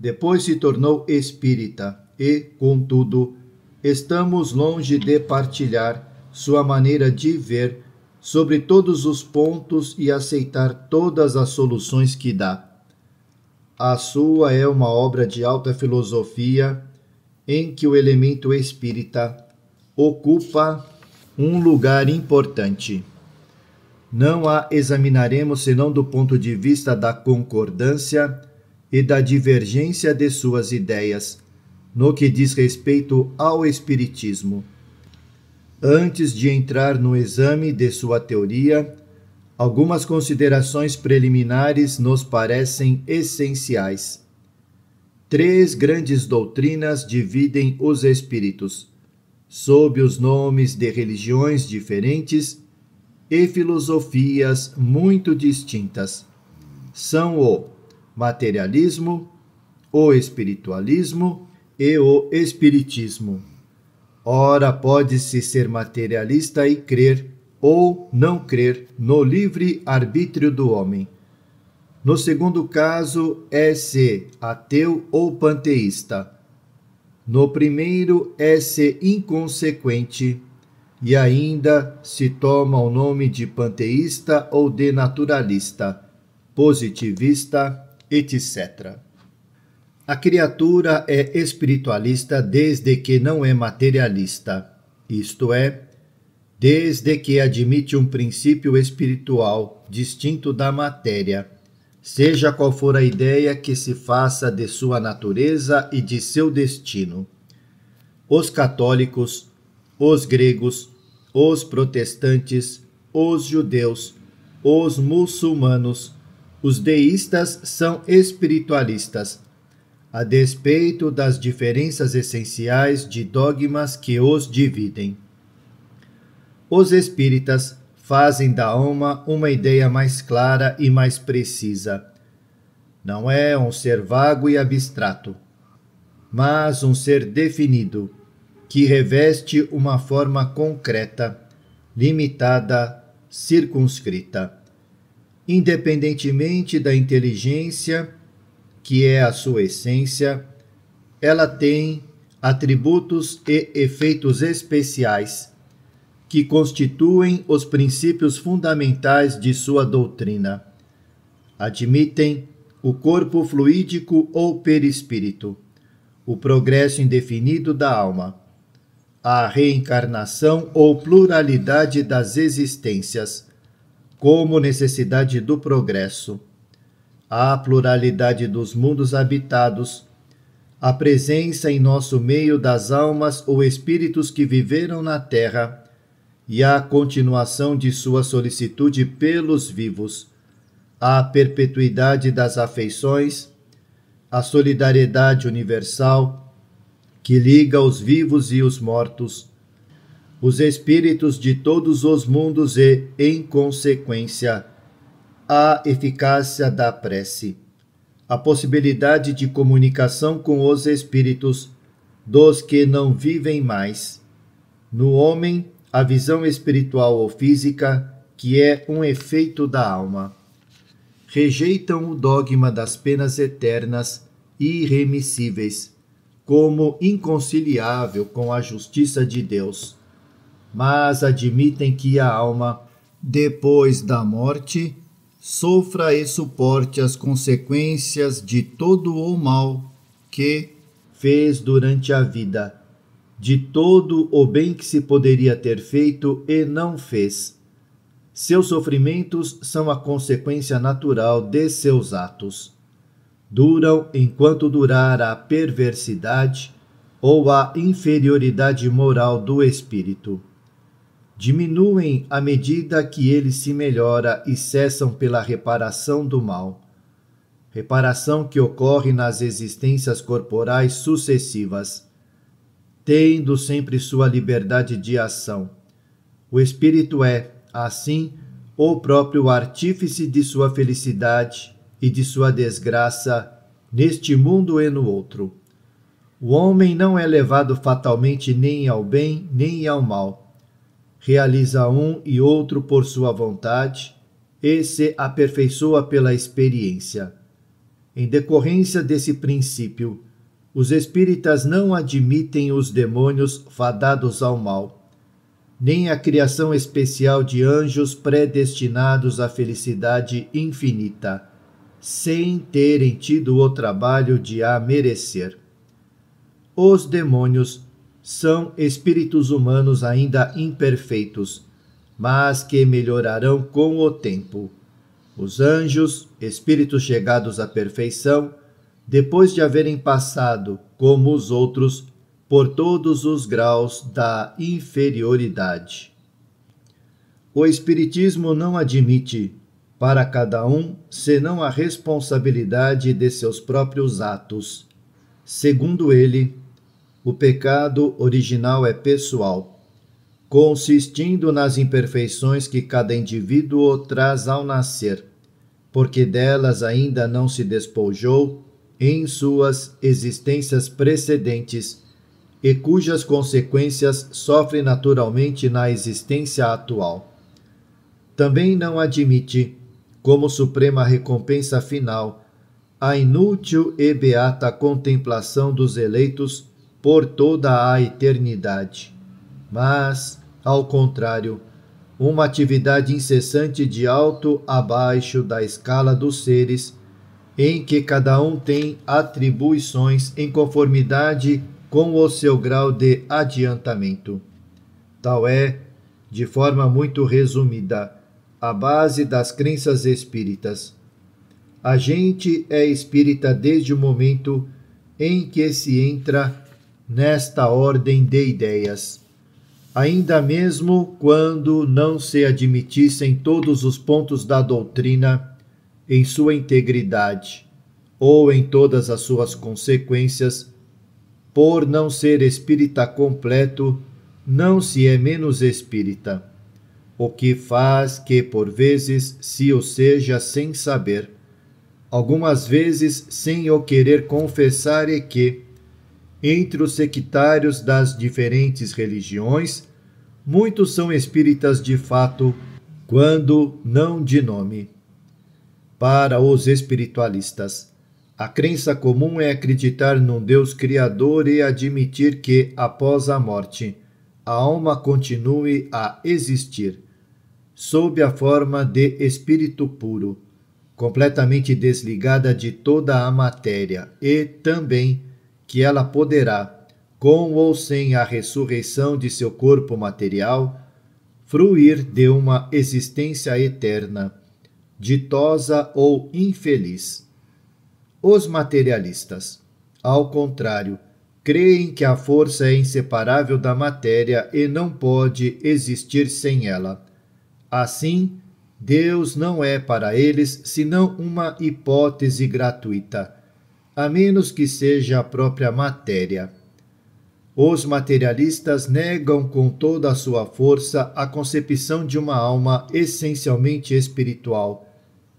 Depois se tornou espírita e, contudo, estamos longe de partilhar sua maneira de ver sobre todos os pontos e aceitar todas as soluções que dá. A sua é uma obra de alta filosofia em que o elemento espírita ocupa um lugar importante. Não a examinaremos senão do ponto de vista da concordância e da divergência de suas ideias no que diz respeito ao Espiritismo. Antes de entrar no exame de sua teoria, algumas considerações preliminares nos parecem essenciais. Três grandes doutrinas dividem os espíritos, sob os nomes de religiões diferentes e filosofias muito distintas. São o materialismo, o espiritualismo e o espiritismo. Ora, pode-se ser materialista e crer ou não crer no livre arbítrio do homem. No segundo caso, é-se ateu ou panteísta. No primeiro, é-se inconsequente e ainda se toma o nome de panteísta ou de naturalista, positivista, etc. A criatura é espiritualista desde que não é materialista, isto é, desde que admite um princípio espiritual distinto da matéria, seja qual for a ideia que se faça de sua natureza e de seu destino. Os católicos, os gregos, os protestantes, os judeus, os muçulmanos, os deístas são espiritualistas a despeito das diferenças essenciais de dogmas que os dividem. Os espíritas fazem da alma uma ideia mais clara e mais precisa. Não é um ser vago e abstrato, mas um ser definido, que reveste uma forma concreta, limitada, circunscrita. Independentemente da inteligência, que é a sua essência, ela tem atributos e efeitos especiais que constituem os princípios fundamentais de sua doutrina. Admitem o corpo fluídico ou perispírito, o progresso indefinido da alma, a reencarnação ou pluralidade das existências, como necessidade do progresso a pluralidade dos mundos habitados, a presença em nosso meio das almas ou espíritos que viveram na terra e a continuação de sua solicitude pelos vivos, a perpetuidade das afeições, a solidariedade universal que liga os vivos e os mortos, os espíritos de todos os mundos e, em consequência, a eficácia da prece, a possibilidade de comunicação com os espíritos dos que não vivem mais. No homem, a visão espiritual ou física, que é um efeito da alma. Rejeitam o dogma das penas eternas e irremissíveis, como inconciliável com a justiça de Deus, mas admitem que a alma, depois da morte, sofra e suporte as consequências de todo o mal que fez durante a vida, de todo o bem que se poderia ter feito e não fez. Seus sofrimentos são a consequência natural de seus atos. Duram enquanto durar a perversidade ou a inferioridade moral do espírito diminuem à medida que ele se melhora e cessam pela reparação do mal. Reparação que ocorre nas existências corporais sucessivas, tendo sempre sua liberdade de ação. O espírito é, assim, o próprio artífice de sua felicidade e de sua desgraça neste mundo e no outro. O homem não é levado fatalmente nem ao bem nem ao mal realiza um e outro por sua vontade e se aperfeiçoa pela experiência. Em decorrência desse princípio, os espíritas não admitem os demônios fadados ao mal, nem a criação especial de anjos predestinados à felicidade infinita, sem terem tido o trabalho de a merecer. Os demônios são espíritos humanos ainda imperfeitos, mas que melhorarão com o tempo. Os anjos, espíritos chegados à perfeição, depois de haverem passado, como os outros, por todos os graus da inferioridade. O Espiritismo não admite, para cada um, senão a responsabilidade de seus próprios atos. Segundo ele, o pecado original é pessoal, consistindo nas imperfeições que cada indivíduo traz ao nascer, porque delas ainda não se despojou em suas existências precedentes e cujas consequências sofre naturalmente na existência atual. Também não admite, como suprema recompensa final, a inútil e beata contemplação dos eleitos por toda a eternidade, mas, ao contrário, uma atividade incessante de alto a baixo da escala dos seres, em que cada um tem atribuições em conformidade com o seu grau de adiantamento. Tal é, de forma muito resumida, a base das crenças espíritas. A gente é espírita desde o momento em que se entra nesta ordem de ideias. Ainda mesmo quando não se admitissem todos os pontos da doutrina em sua integridade ou em todas as suas consequências, por não ser espírita completo, não se é menos espírita, o que faz que, por vezes, se o seja sem saber, algumas vezes sem o querer confessar, e que, entre os sectários das diferentes religiões, muitos são espíritas de fato, quando não de nome. Para os espiritualistas, a crença comum é acreditar num Deus Criador e admitir que, após a morte, a alma continue a existir, sob a forma de espírito puro, completamente desligada de toda a matéria e também que ela poderá, com ou sem a ressurreição de seu corpo material, fruir de uma existência eterna, ditosa ou infeliz. Os materialistas, ao contrário, creem que a força é inseparável da matéria e não pode existir sem ela. Assim, Deus não é para eles senão uma hipótese gratuita a menos que seja a própria matéria. Os materialistas negam com toda a sua força a concepção de uma alma essencialmente espiritual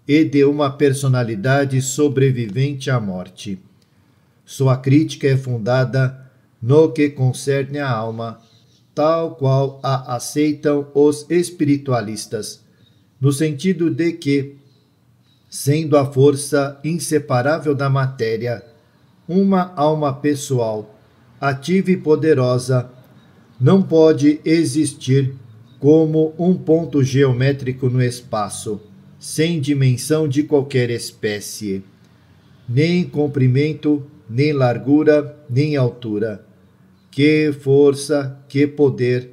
e de uma personalidade sobrevivente à morte. Sua crítica é fundada no que concerne a alma, tal qual a aceitam os espiritualistas, no sentido de que sendo a força inseparável da matéria, uma alma pessoal, ativa e poderosa, não pode existir como um ponto geométrico no espaço, sem dimensão de qualquer espécie, nem comprimento, nem largura, nem altura. Que força, que poder,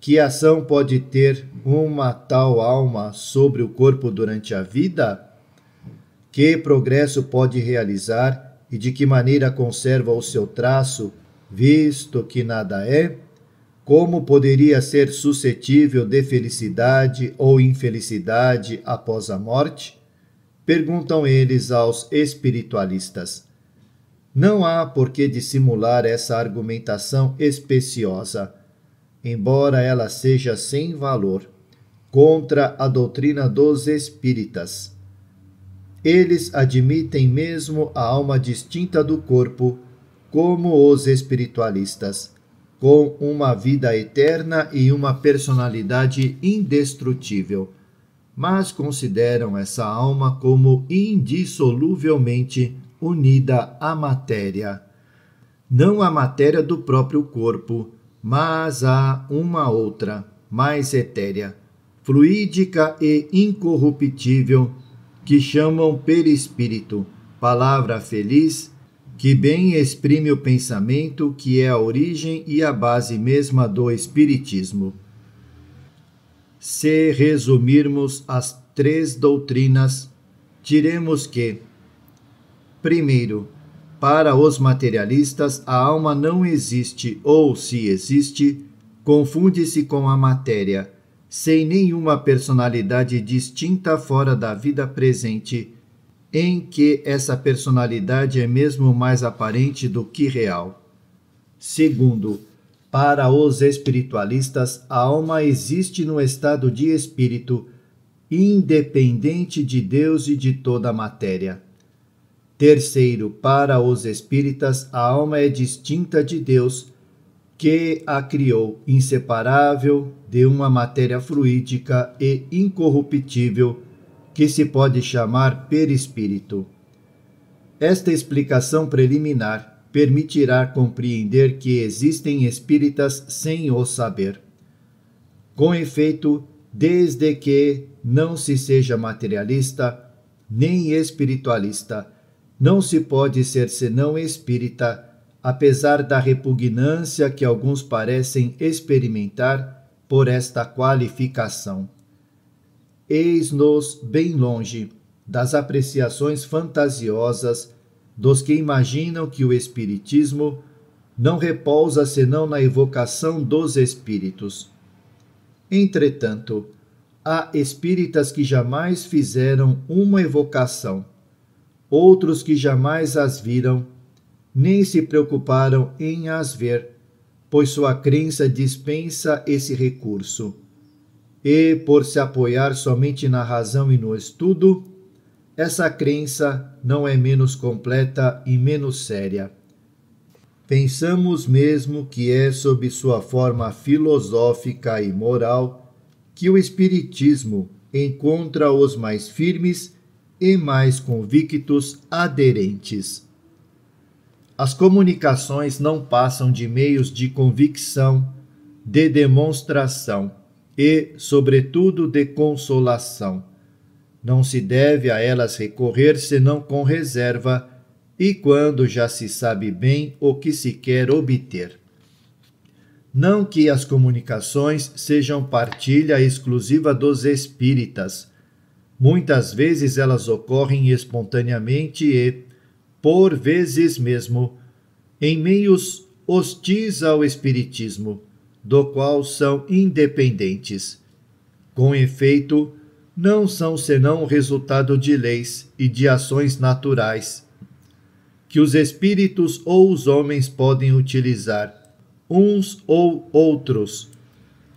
que ação pode ter uma tal alma sobre o corpo durante a vida? que progresso pode realizar e de que maneira conserva o seu traço, visto que nada é? Como poderia ser suscetível de felicidade ou infelicidade após a morte? Perguntam eles aos espiritualistas. Não há por que dissimular essa argumentação especiosa, embora ela seja sem valor, contra a doutrina dos espíritas eles admitem mesmo a alma distinta do corpo, como os espiritualistas, com uma vida eterna e uma personalidade indestrutível, mas consideram essa alma como indissoluvelmente unida à matéria. Não à matéria do próprio corpo, mas a uma outra, mais etérea, fluídica e incorruptível que chamam perispírito, palavra feliz que bem exprime o pensamento que é a origem e a base mesma do Espiritismo. Se resumirmos as três doutrinas, diremos que, primeiro, para os materialistas, a alma não existe ou, se existe, confunde-se com a matéria sem nenhuma personalidade distinta fora da vida presente, em que essa personalidade é mesmo mais aparente do que real. Segundo, para os espiritualistas, a alma existe no estado de espírito, independente de Deus e de toda a matéria. Terceiro, para os espíritas, a alma é distinta de Deus que a criou inseparável de uma matéria fluídica e incorruptível que se pode chamar perispírito. Esta explicação preliminar permitirá compreender que existem espíritas sem o saber. Com efeito, desde que não se seja materialista nem espiritualista, não se pode ser senão espírita apesar da repugnância que alguns parecem experimentar por esta qualificação. Eis-nos bem longe das apreciações fantasiosas dos que imaginam que o Espiritismo não repousa senão na evocação dos espíritos. Entretanto, há espíritas que jamais fizeram uma evocação, outros que jamais as viram nem se preocuparam em as ver, pois sua crença dispensa esse recurso. E, por se apoiar somente na razão e no estudo, essa crença não é menos completa e menos séria. Pensamos mesmo que é sob sua forma filosófica e moral que o Espiritismo encontra os mais firmes e mais convictos aderentes. As comunicações não passam de meios de convicção, de demonstração e, sobretudo, de consolação. Não se deve a elas recorrer senão com reserva e quando já se sabe bem o que se quer obter. Não que as comunicações sejam partilha exclusiva dos espíritas. Muitas vezes elas ocorrem espontaneamente e por vezes mesmo, em meios hostis ao Espiritismo, do qual são independentes. Com efeito, não são senão resultado de leis e de ações naturais que os espíritos ou os homens podem utilizar, uns ou outros,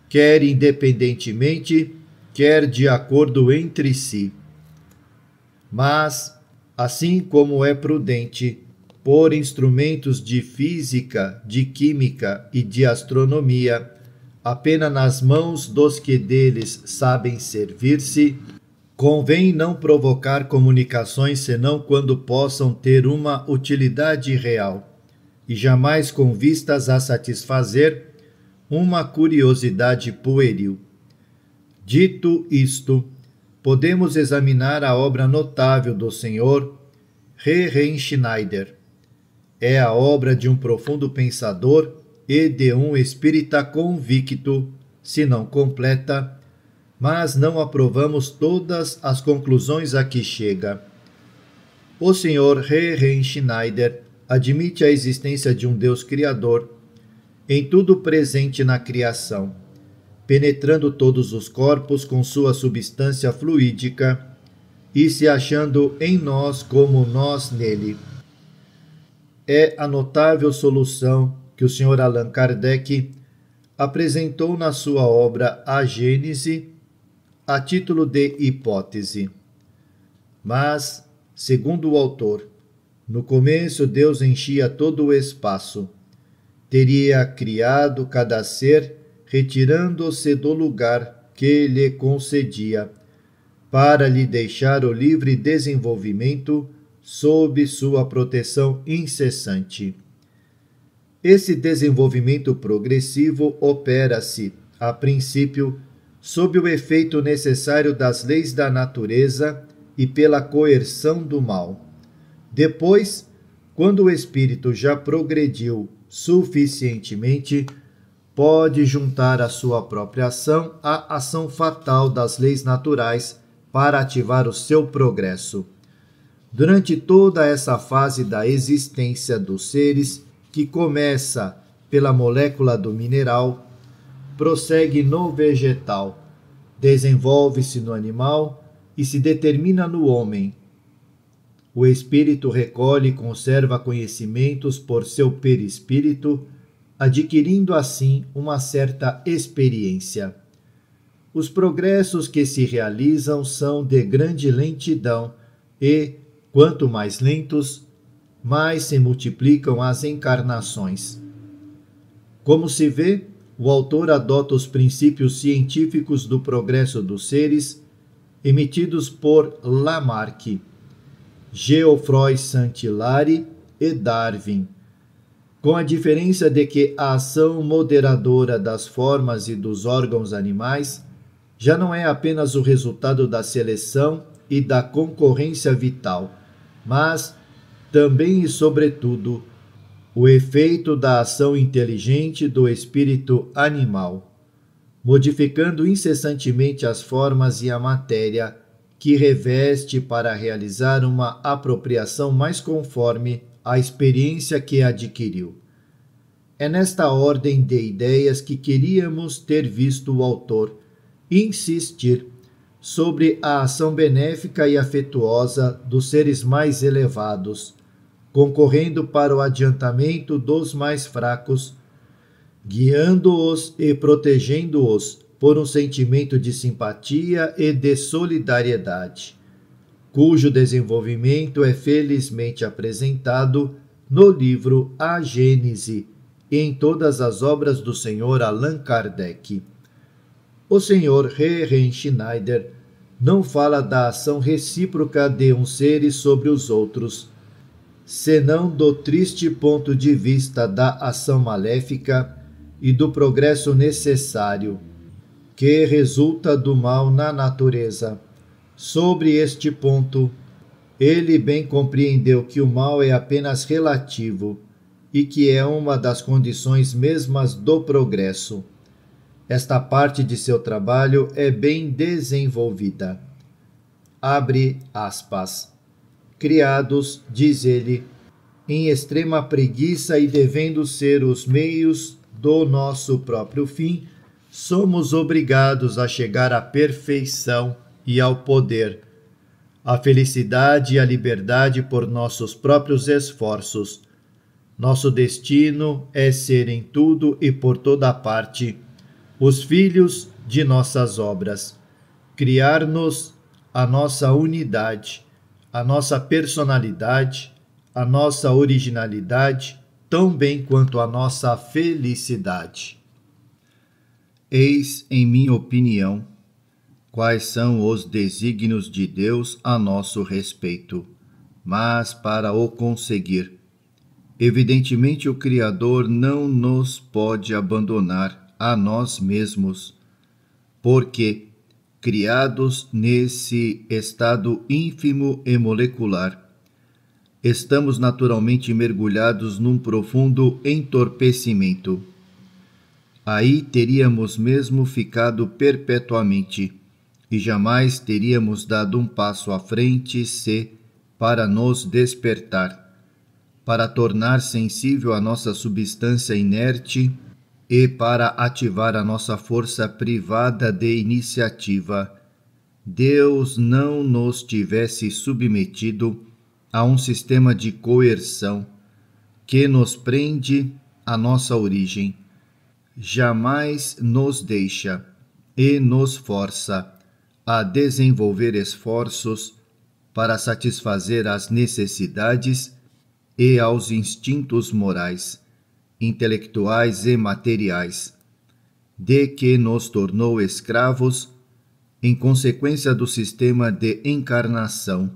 quer independentemente, quer de acordo entre si. Mas assim como é prudente, pôr instrumentos de física, de química e de astronomia, apenas nas mãos dos que deles sabem servir-se, convém não provocar comunicações senão quando possam ter uma utilidade real, e jamais com vistas a satisfazer uma curiosidade pueril. Dito isto, podemos examinar a obra notável do senhor Herren Schneider. É a obra de um profundo pensador e de um espírita convicto, se não completa, mas não aprovamos todas as conclusões a que chega. O senhor Herren Schneider admite a existência de um Deus criador, em tudo presente na criação penetrando todos os corpos com sua substância fluídica e se achando em nós como nós nele. É a notável solução que o Sr. Allan Kardec apresentou na sua obra A Gênese a título de hipótese. Mas, segundo o autor, no começo Deus enchia todo o espaço. Teria criado cada ser retirando-se do lugar que lhe concedia, para lhe deixar o livre desenvolvimento sob sua proteção incessante. Esse desenvolvimento progressivo opera-se, a princípio, sob o efeito necessário das leis da natureza e pela coerção do mal. Depois, quando o espírito já progrediu suficientemente, pode juntar a sua própria ação à ação fatal das leis naturais para ativar o seu progresso. Durante toda essa fase da existência dos seres, que começa pela molécula do mineral, prossegue no vegetal, desenvolve-se no animal e se determina no homem. O espírito recolhe e conserva conhecimentos por seu perispírito adquirindo assim uma certa experiência. Os progressos que se realizam são de grande lentidão e, quanto mais lentos, mais se multiplicam as encarnações. Como se vê, o autor adota os princípios científicos do progresso dos seres emitidos por Lamarck, Geoffroy Santillari e Darwin com a diferença de que a ação moderadora das formas e dos órgãos animais já não é apenas o resultado da seleção e da concorrência vital, mas também e sobretudo o efeito da ação inteligente do espírito animal, modificando incessantemente as formas e a matéria que reveste para realizar uma apropriação mais conforme a experiência que adquiriu. É nesta ordem de ideias que queríamos ter visto o autor insistir sobre a ação benéfica e afetuosa dos seres mais elevados, concorrendo para o adiantamento dos mais fracos, guiando-os e protegendo-os por um sentimento de simpatia e de solidariedade cujo desenvolvimento é felizmente apresentado no livro A Gênese e em todas as obras do Sr. Allan Kardec. O Sr. Heeren Schneider não fala da ação recíproca de uns seres sobre os outros, senão do triste ponto de vista da ação maléfica e do progresso necessário, que resulta do mal na natureza Sobre este ponto, ele bem compreendeu que o mal é apenas relativo e que é uma das condições mesmas do progresso. Esta parte de seu trabalho é bem desenvolvida. Abre aspas. Criados, diz ele, em extrema preguiça e devendo ser os meios do nosso próprio fim, somos obrigados a chegar à perfeição e ao poder, à felicidade e à liberdade por nossos próprios esforços. Nosso destino é ser em tudo e por toda parte os filhos de nossas obras, criar-nos a nossa unidade, a nossa personalidade, a nossa originalidade, tão bem quanto a nossa felicidade. Eis, em minha opinião, quais são os desígnios de Deus a nosso respeito. Mas para o conseguir, evidentemente o Criador não nos pode abandonar a nós mesmos, porque, criados nesse estado ínfimo e molecular, estamos naturalmente mergulhados num profundo entorpecimento. Aí teríamos mesmo ficado perpetuamente e jamais teríamos dado um passo à frente se, para nos despertar, para tornar sensível a nossa substância inerte e para ativar a nossa força privada de iniciativa, Deus não nos tivesse submetido a um sistema de coerção que nos prende à nossa origem, jamais nos deixa e nos força a desenvolver esforços para satisfazer as necessidades e aos instintos morais, intelectuais e materiais, de que nos tornou escravos em consequência do sistema de encarnação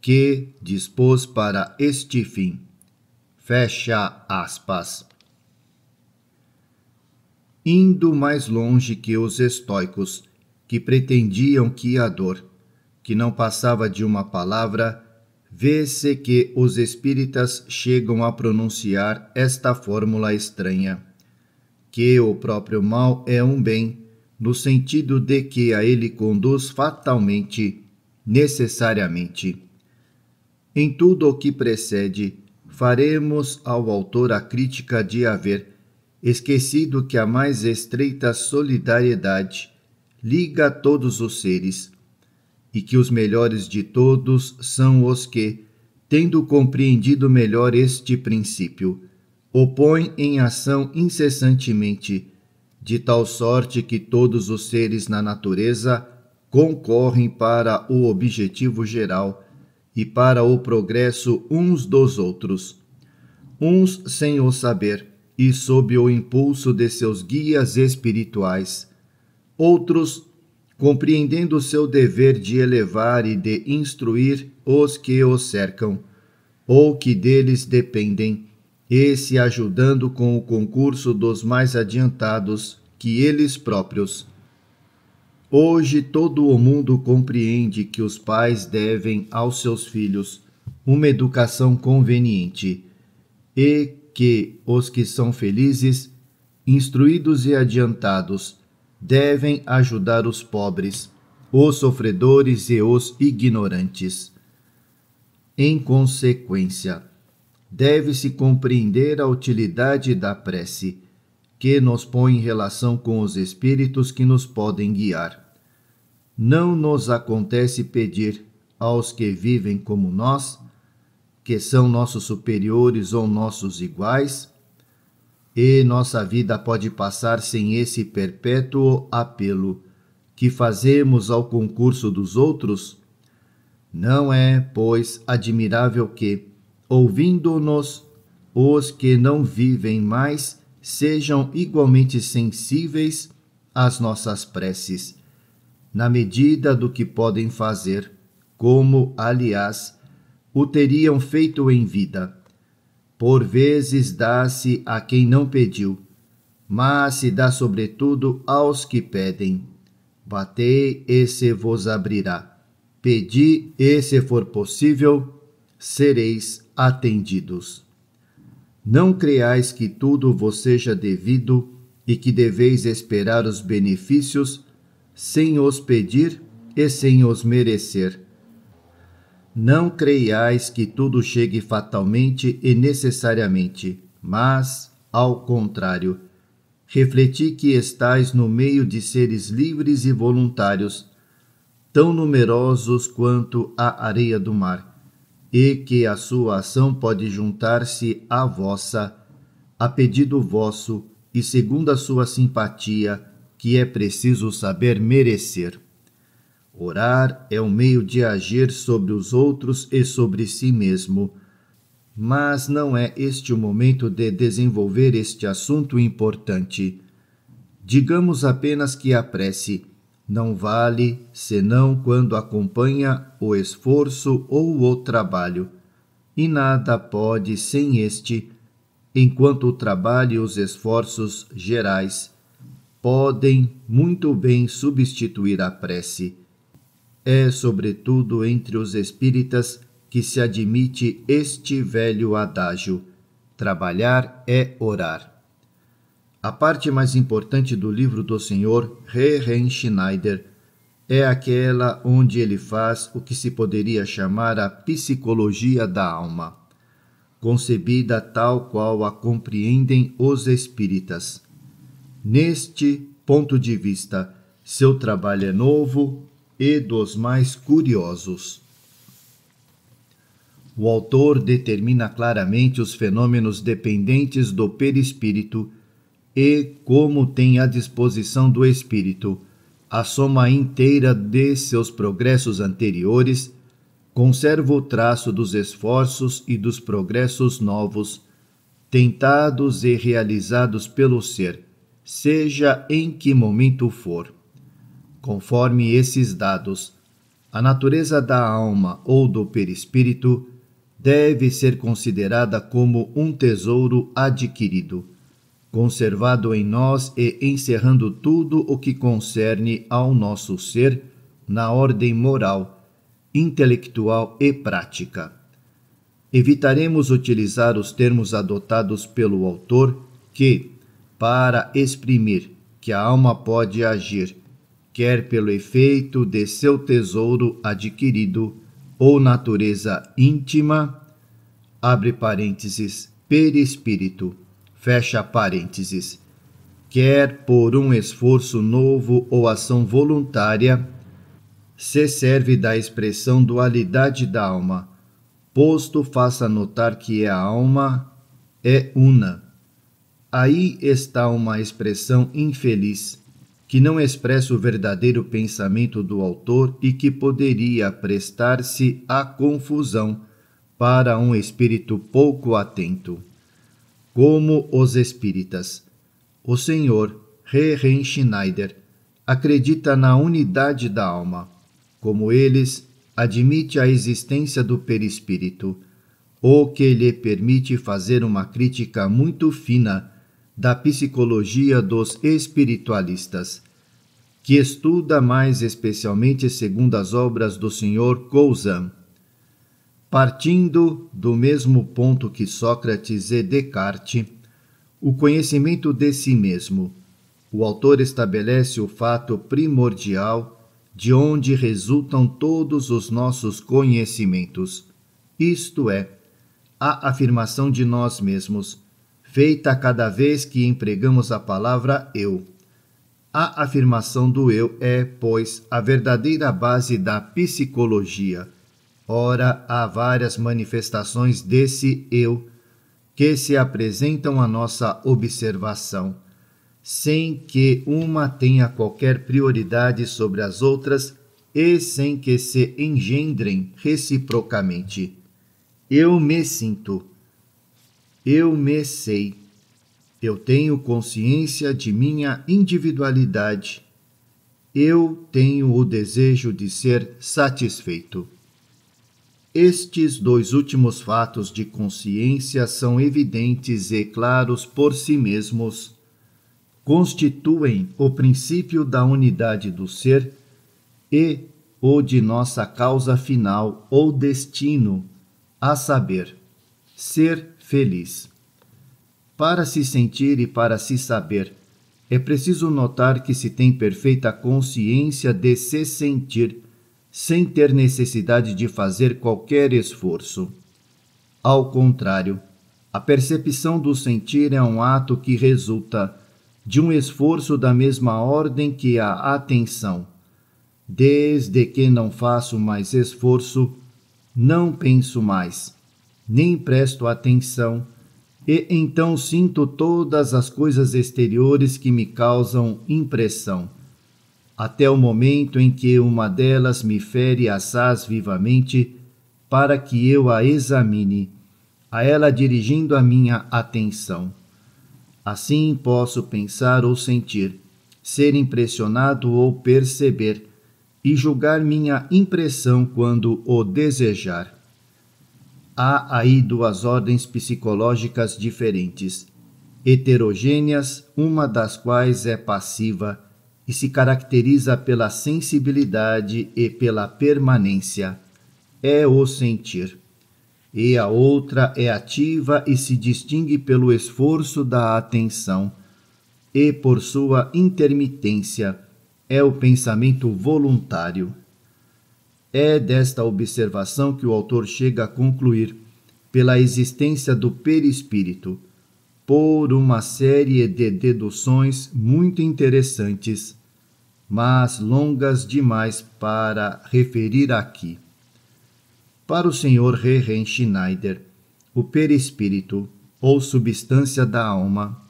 que dispôs para este fim. Fecha aspas. Indo mais longe que os estoicos, que pretendiam que a dor, que não passava de uma palavra, vê-se que os espíritas chegam a pronunciar esta fórmula estranha: que o próprio mal é um bem, no sentido de que a ele conduz fatalmente, necessariamente. Em tudo o que precede, faremos ao autor a crítica de haver esquecido que a mais estreita solidariedade liga todos os seres, e que os melhores de todos são os que, tendo compreendido melhor este princípio, opõem em ação incessantemente, de tal sorte que todos os seres na natureza concorrem para o objetivo geral e para o progresso uns dos outros, uns sem o saber e sob o impulso de seus guias espirituais Outros, compreendendo o seu dever de elevar e de instruir os que o cercam, ou que deles dependem, esse ajudando com o concurso dos mais adiantados que eles próprios. Hoje todo o mundo compreende que os pais devem aos seus filhos uma educação conveniente e que os que são felizes, instruídos e adiantados, devem ajudar os pobres, os sofredores e os ignorantes. Em consequência, deve-se compreender a utilidade da prece, que nos põe em relação com os espíritos que nos podem guiar. Não nos acontece pedir aos que vivem como nós, que são nossos superiores ou nossos iguais, e nossa vida pode passar sem esse perpétuo apelo que fazemos ao concurso dos outros? Não é, pois, admirável que, ouvindo-nos, os que não vivem mais sejam igualmente sensíveis às nossas preces, na medida do que podem fazer, como, aliás, o teriam feito em vida por vezes dá-se a quem não pediu, mas se dá sobretudo aos que pedem. Batei e se vos abrirá. Pedi e, se for possível, sereis atendidos. Não creais que tudo vos seja devido e que deveis esperar os benefícios sem os pedir e sem os merecer não creiais que tudo chegue fatalmente e necessariamente, mas, ao contrário, refleti que estais no meio de seres livres e voluntários, tão numerosos quanto a areia do mar, e que a sua ação pode juntar-se à vossa, a pedido vosso e segundo a sua simpatia, que é preciso saber merecer. Orar é o um meio de agir sobre os outros e sobre si mesmo. Mas não é este o momento de desenvolver este assunto importante. Digamos apenas que a prece não vale senão quando acompanha o esforço ou o trabalho, e nada pode sem este, enquanto o trabalho e os esforços gerais podem muito bem substituir a prece. É, sobretudo, entre os espíritas que se admite este velho adágio: trabalhar é orar. A parte mais importante do livro do Senhor Rehren Schneider é aquela onde ele faz o que se poderia chamar a psicologia da alma, concebida tal qual a compreendem os espíritas. Neste ponto de vista, seu trabalho é novo, e dos mais curiosos. O autor determina claramente os fenômenos dependentes do perispírito e como tem à disposição do espírito a soma inteira de seus progressos anteriores, conserva o traço dos esforços e dos progressos novos, tentados e realizados pelo ser, seja em que momento for. Conforme esses dados, a natureza da alma ou do perispírito deve ser considerada como um tesouro adquirido, conservado em nós e encerrando tudo o que concerne ao nosso ser na ordem moral, intelectual e prática. Evitaremos utilizar os termos adotados pelo autor que, para exprimir que a alma pode agir quer pelo efeito de seu tesouro adquirido ou natureza íntima, abre parênteses, perispírito, fecha parênteses, quer por um esforço novo ou ação voluntária, se serve da expressão dualidade da alma, posto faça notar que é a alma é una. Aí está uma expressão infeliz que não expressa o verdadeiro pensamento do autor e que poderia prestar-se à confusão para um espírito pouco atento. Como os espíritas, o Senhor Rehen Schneider acredita na unidade da alma. Como eles, admite a existência do perispírito, o que lhe permite fazer uma crítica muito fina da psicologia dos espiritualistas, que estuda mais especialmente segundo as obras do Sr. Cousin. Partindo do mesmo ponto que Sócrates e Descartes, o conhecimento de si mesmo, o autor estabelece o fato primordial de onde resultam todos os nossos conhecimentos, isto é, a afirmação de nós mesmos feita cada vez que empregamos a palavra eu. A afirmação do eu é, pois, a verdadeira base da psicologia. Ora, há várias manifestações desse eu que se apresentam à nossa observação, sem que uma tenha qualquer prioridade sobre as outras e sem que se engendrem reciprocamente. Eu me sinto, eu me sei. Eu tenho consciência de minha individualidade. Eu tenho o desejo de ser satisfeito. Estes dois últimos fatos de consciência são evidentes e claros por si mesmos. Constituem o princípio da unidade do ser e ou de nossa causa final ou destino, a saber, ser feliz. Para se sentir e para se saber, é preciso notar que se tem perfeita consciência de se sentir, sem ter necessidade de fazer qualquer esforço. Ao contrário, a percepção do sentir é um ato que resulta de um esforço da mesma ordem que a atenção. Desde que não faço mais esforço, não penso mais nem presto atenção, e então sinto todas as coisas exteriores que me causam impressão, até o momento em que uma delas me fere assaz vivamente, para que eu a examine, a ela dirigindo a minha atenção. Assim posso pensar ou sentir, ser impressionado ou perceber, e julgar minha impressão quando o desejar há aí duas ordens psicológicas diferentes, heterogêneas, uma das quais é passiva e se caracteriza pela sensibilidade e pela permanência, é o sentir. E a outra é ativa e se distingue pelo esforço da atenção e por sua intermitência, é o pensamento voluntário. É desta observação que o autor chega a concluir pela existência do perispírito, por uma série de deduções muito interessantes, mas longas demais para referir aqui. Para o Sr. Rehen Schneider, o perispírito, ou substância da alma,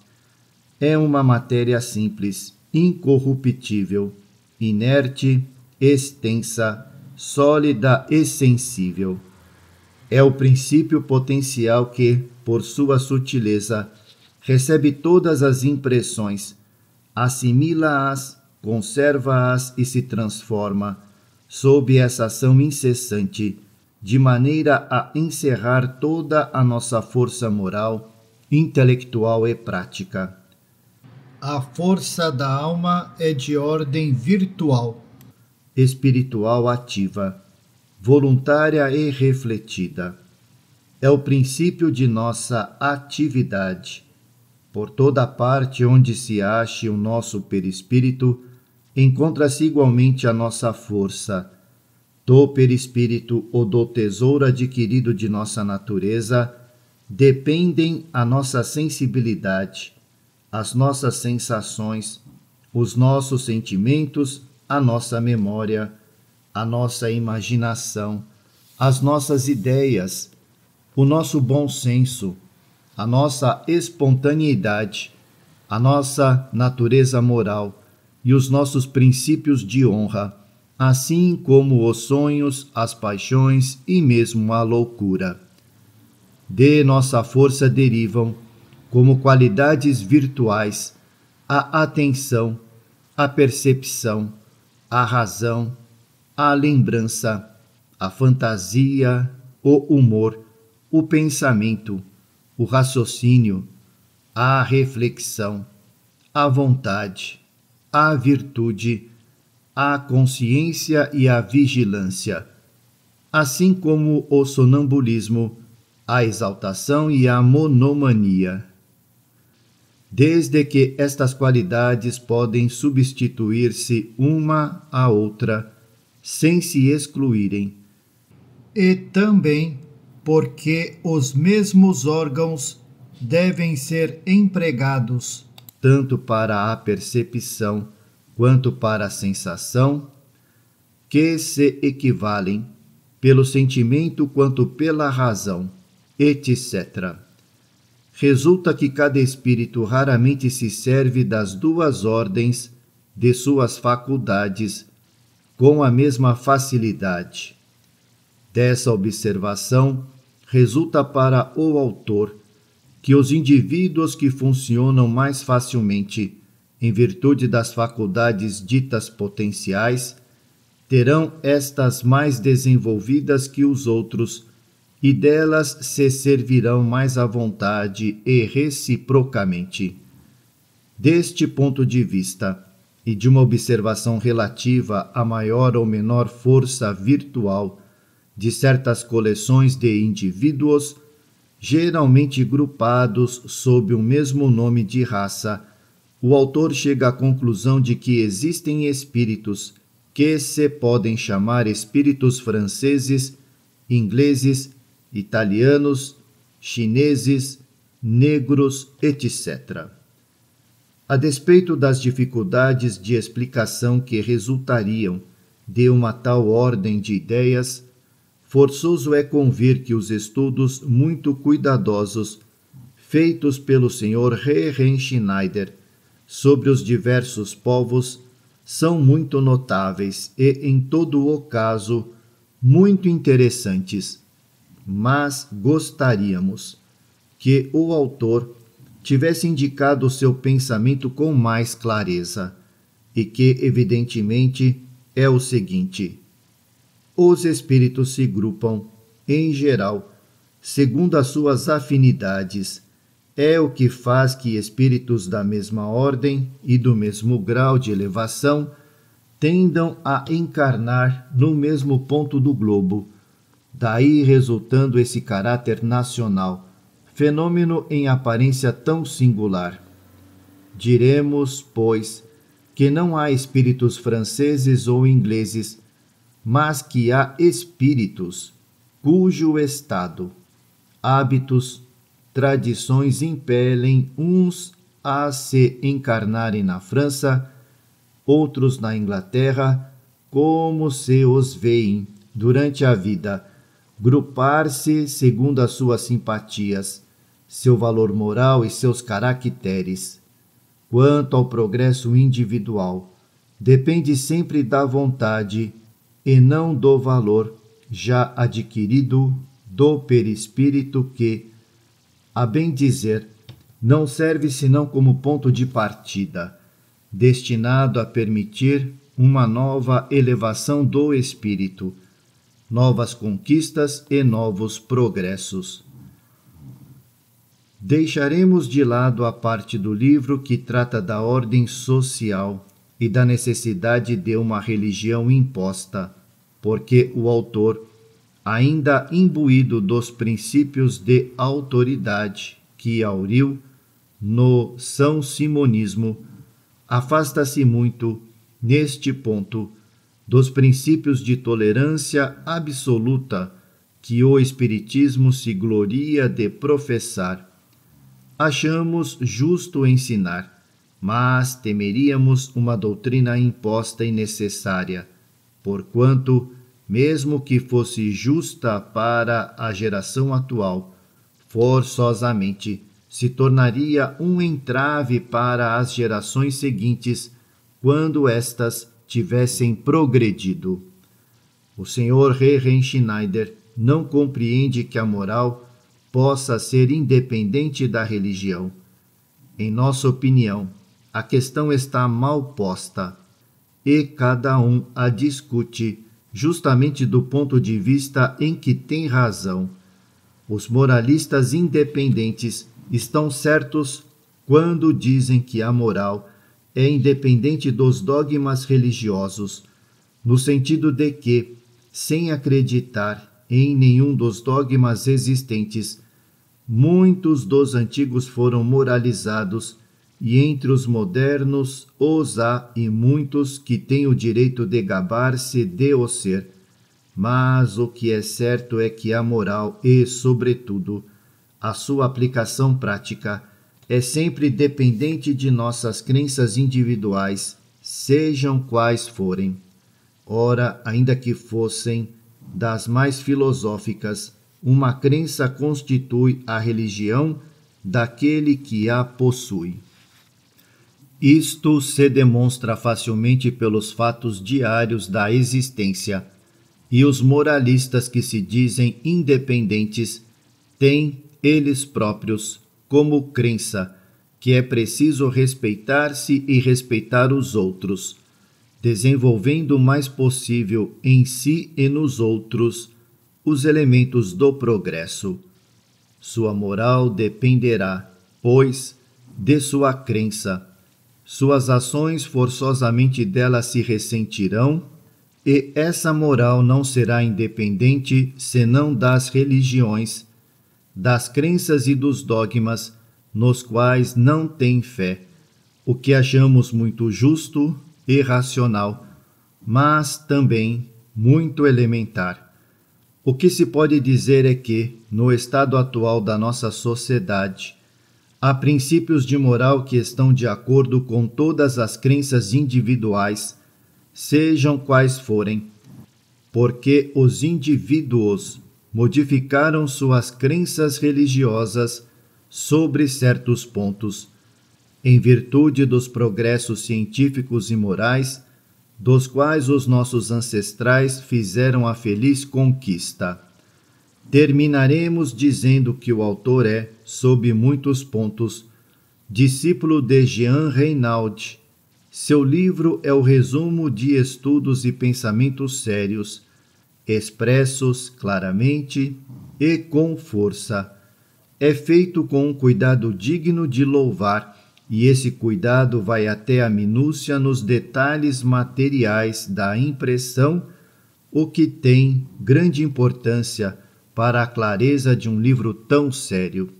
é uma matéria simples, incorruptível, inerte, extensa sólida e sensível. É o princípio potencial que, por sua sutileza, recebe todas as impressões, assimila-as, conserva-as e se transforma, sob essa ação incessante, de maneira a encerrar toda a nossa força moral, intelectual e prática. A força da alma é de ordem virtual espiritual ativa, voluntária e refletida. É o princípio de nossa atividade. Por toda parte onde se ache o nosso perispírito, encontra-se igualmente a nossa força. Do perispírito ou do tesouro adquirido de nossa natureza, dependem a nossa sensibilidade, as nossas sensações, os nossos sentimentos a nossa memória, a nossa imaginação, as nossas ideias, o nosso bom senso, a nossa espontaneidade, a nossa natureza moral e os nossos princípios de honra, assim como os sonhos, as paixões e mesmo a loucura. De nossa força derivam, como qualidades virtuais, a atenção, a percepção, a razão, a lembrança, a fantasia, o humor, o pensamento, o raciocínio, a reflexão, a vontade, a virtude, a consciência e a vigilância, assim como o sonambulismo, a exaltação e a monomania desde que estas qualidades podem substituir-se uma à outra sem se excluírem. E também porque os mesmos órgãos devem ser empregados tanto para a percepção quanto para a sensação, que se equivalem pelo sentimento quanto pela razão, etc resulta que cada espírito raramente se serve das duas ordens de suas faculdades com a mesma facilidade. Dessa observação, resulta para o autor que os indivíduos que funcionam mais facilmente em virtude das faculdades ditas potenciais terão estas mais desenvolvidas que os outros e delas se servirão mais à vontade e reciprocamente. Deste ponto de vista, e de uma observação relativa à maior ou menor força virtual de certas coleções de indivíduos, geralmente grupados sob o mesmo nome de raça, o autor chega à conclusão de que existem espíritos que se podem chamar espíritos franceses, ingleses, italianos, chineses, negros, etc. A despeito das dificuldades de explicação que resultariam de uma tal ordem de ideias, forçoso é convir que os estudos muito cuidadosos feitos pelo Sr. Schneider sobre os diversos povos são muito notáveis e, em todo o caso, muito interessantes, mas gostaríamos que o autor tivesse indicado o seu pensamento com mais clareza, e que, evidentemente, é o seguinte: os espíritos se grupam, em geral, segundo as suas afinidades. É o que faz que espíritos da mesma ordem e do mesmo grau de elevação tendam a encarnar no mesmo ponto do globo Daí resultando esse caráter nacional, fenômeno em aparência tão singular. Diremos, pois, que não há espíritos franceses ou ingleses, mas que há espíritos cujo estado, hábitos, tradições impelem uns a se encarnarem na França, outros na Inglaterra, como se os veem durante a vida grupar-se segundo as suas simpatias, seu valor moral e seus caracteres. Quanto ao progresso individual, depende sempre da vontade e não do valor já adquirido do perispírito que, a bem dizer, não serve senão como ponto de partida, destinado a permitir uma nova elevação do espírito novas conquistas e novos progressos. Deixaremos de lado a parte do livro que trata da ordem social e da necessidade de uma religião imposta, porque o autor, ainda imbuído dos princípios de autoridade que auriu no são simonismo, afasta-se muito neste ponto dos princípios de tolerância absoluta que o Espiritismo se gloria de professar. Achamos justo ensinar, mas temeríamos uma doutrina imposta e necessária, porquanto, mesmo que fosse justa para a geração atual, forçosamente se tornaria um entrave para as gerações seguintes quando estas tivessem progredido. O senhor Schneider não compreende que a moral possa ser independente da religião. Em nossa opinião, a questão está mal posta e cada um a discute justamente do ponto de vista em que tem razão. Os moralistas independentes estão certos quando dizem que a moral é independente dos dogmas religiosos, no sentido de que, sem acreditar em nenhum dos dogmas existentes, muitos dos antigos foram moralizados e entre os modernos os há e muitos que têm o direito de gabar-se de o ser. Mas o que é certo é que a moral e, sobretudo, a sua aplicação prática é sempre dependente de nossas crenças individuais, sejam quais forem, ora, ainda que fossem das mais filosóficas, uma crença constitui a religião daquele que a possui. Isto se demonstra facilmente pelos fatos diários da existência, e os moralistas que se dizem independentes têm, eles próprios, como crença, que é preciso respeitar-se e respeitar os outros, desenvolvendo o mais possível em si e nos outros os elementos do progresso. Sua moral dependerá, pois, de sua crença. Suas ações forçosamente dela se ressentirão, e essa moral não será independente senão das religiões das crenças e dos dogmas nos quais não tem fé, o que achamos muito justo e racional, mas também muito elementar. O que se pode dizer é que, no estado atual da nossa sociedade, há princípios de moral que estão de acordo com todas as crenças individuais, sejam quais forem, porque os indivíduos modificaram suas crenças religiosas sobre certos pontos, em virtude dos progressos científicos e morais dos quais os nossos ancestrais fizeram a feliz conquista. Terminaremos dizendo que o autor é, sob muitos pontos, discípulo de Jean Reinald. Seu livro é o resumo de estudos e pensamentos sérios expressos claramente e com força. É feito com um cuidado digno de louvar, e esse cuidado vai até a minúcia nos detalhes materiais da impressão, o que tem grande importância para a clareza de um livro tão sério.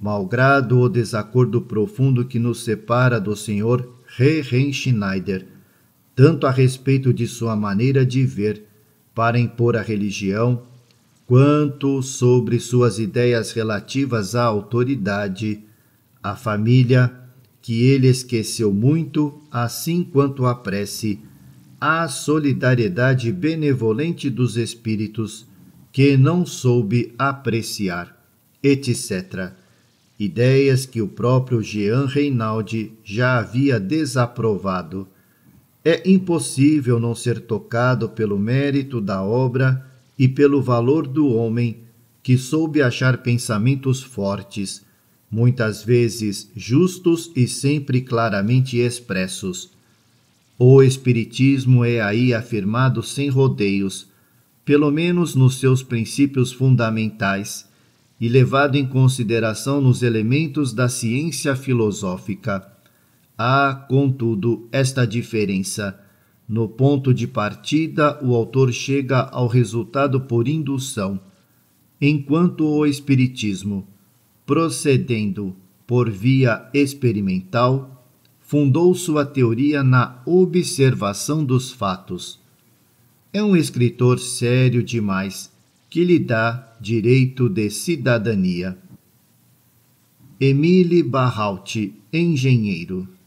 Malgrado o desacordo profundo que nos separa do Senhor Rehenschneider, tanto a respeito de sua maneira de ver, para impor a religião, quanto sobre suas ideias relativas à autoridade, à família, que ele esqueceu muito, assim quanto a prece, a solidariedade benevolente dos espíritos, que não soube apreciar, etc. Ideias que o próprio Jean Reinaldi já havia desaprovado é impossível não ser tocado pelo mérito da obra e pelo valor do homem que soube achar pensamentos fortes, muitas vezes justos e sempre claramente expressos. O Espiritismo é aí afirmado sem rodeios, pelo menos nos seus princípios fundamentais, e levado em consideração nos elementos da ciência filosófica. Há, contudo, esta diferença. No ponto de partida, o autor chega ao resultado por indução, enquanto o Espiritismo, procedendo por via experimental, fundou sua teoria na observação dos fatos. É um escritor sério demais que lhe dá direito de cidadania. Emile Barrault, engenheiro.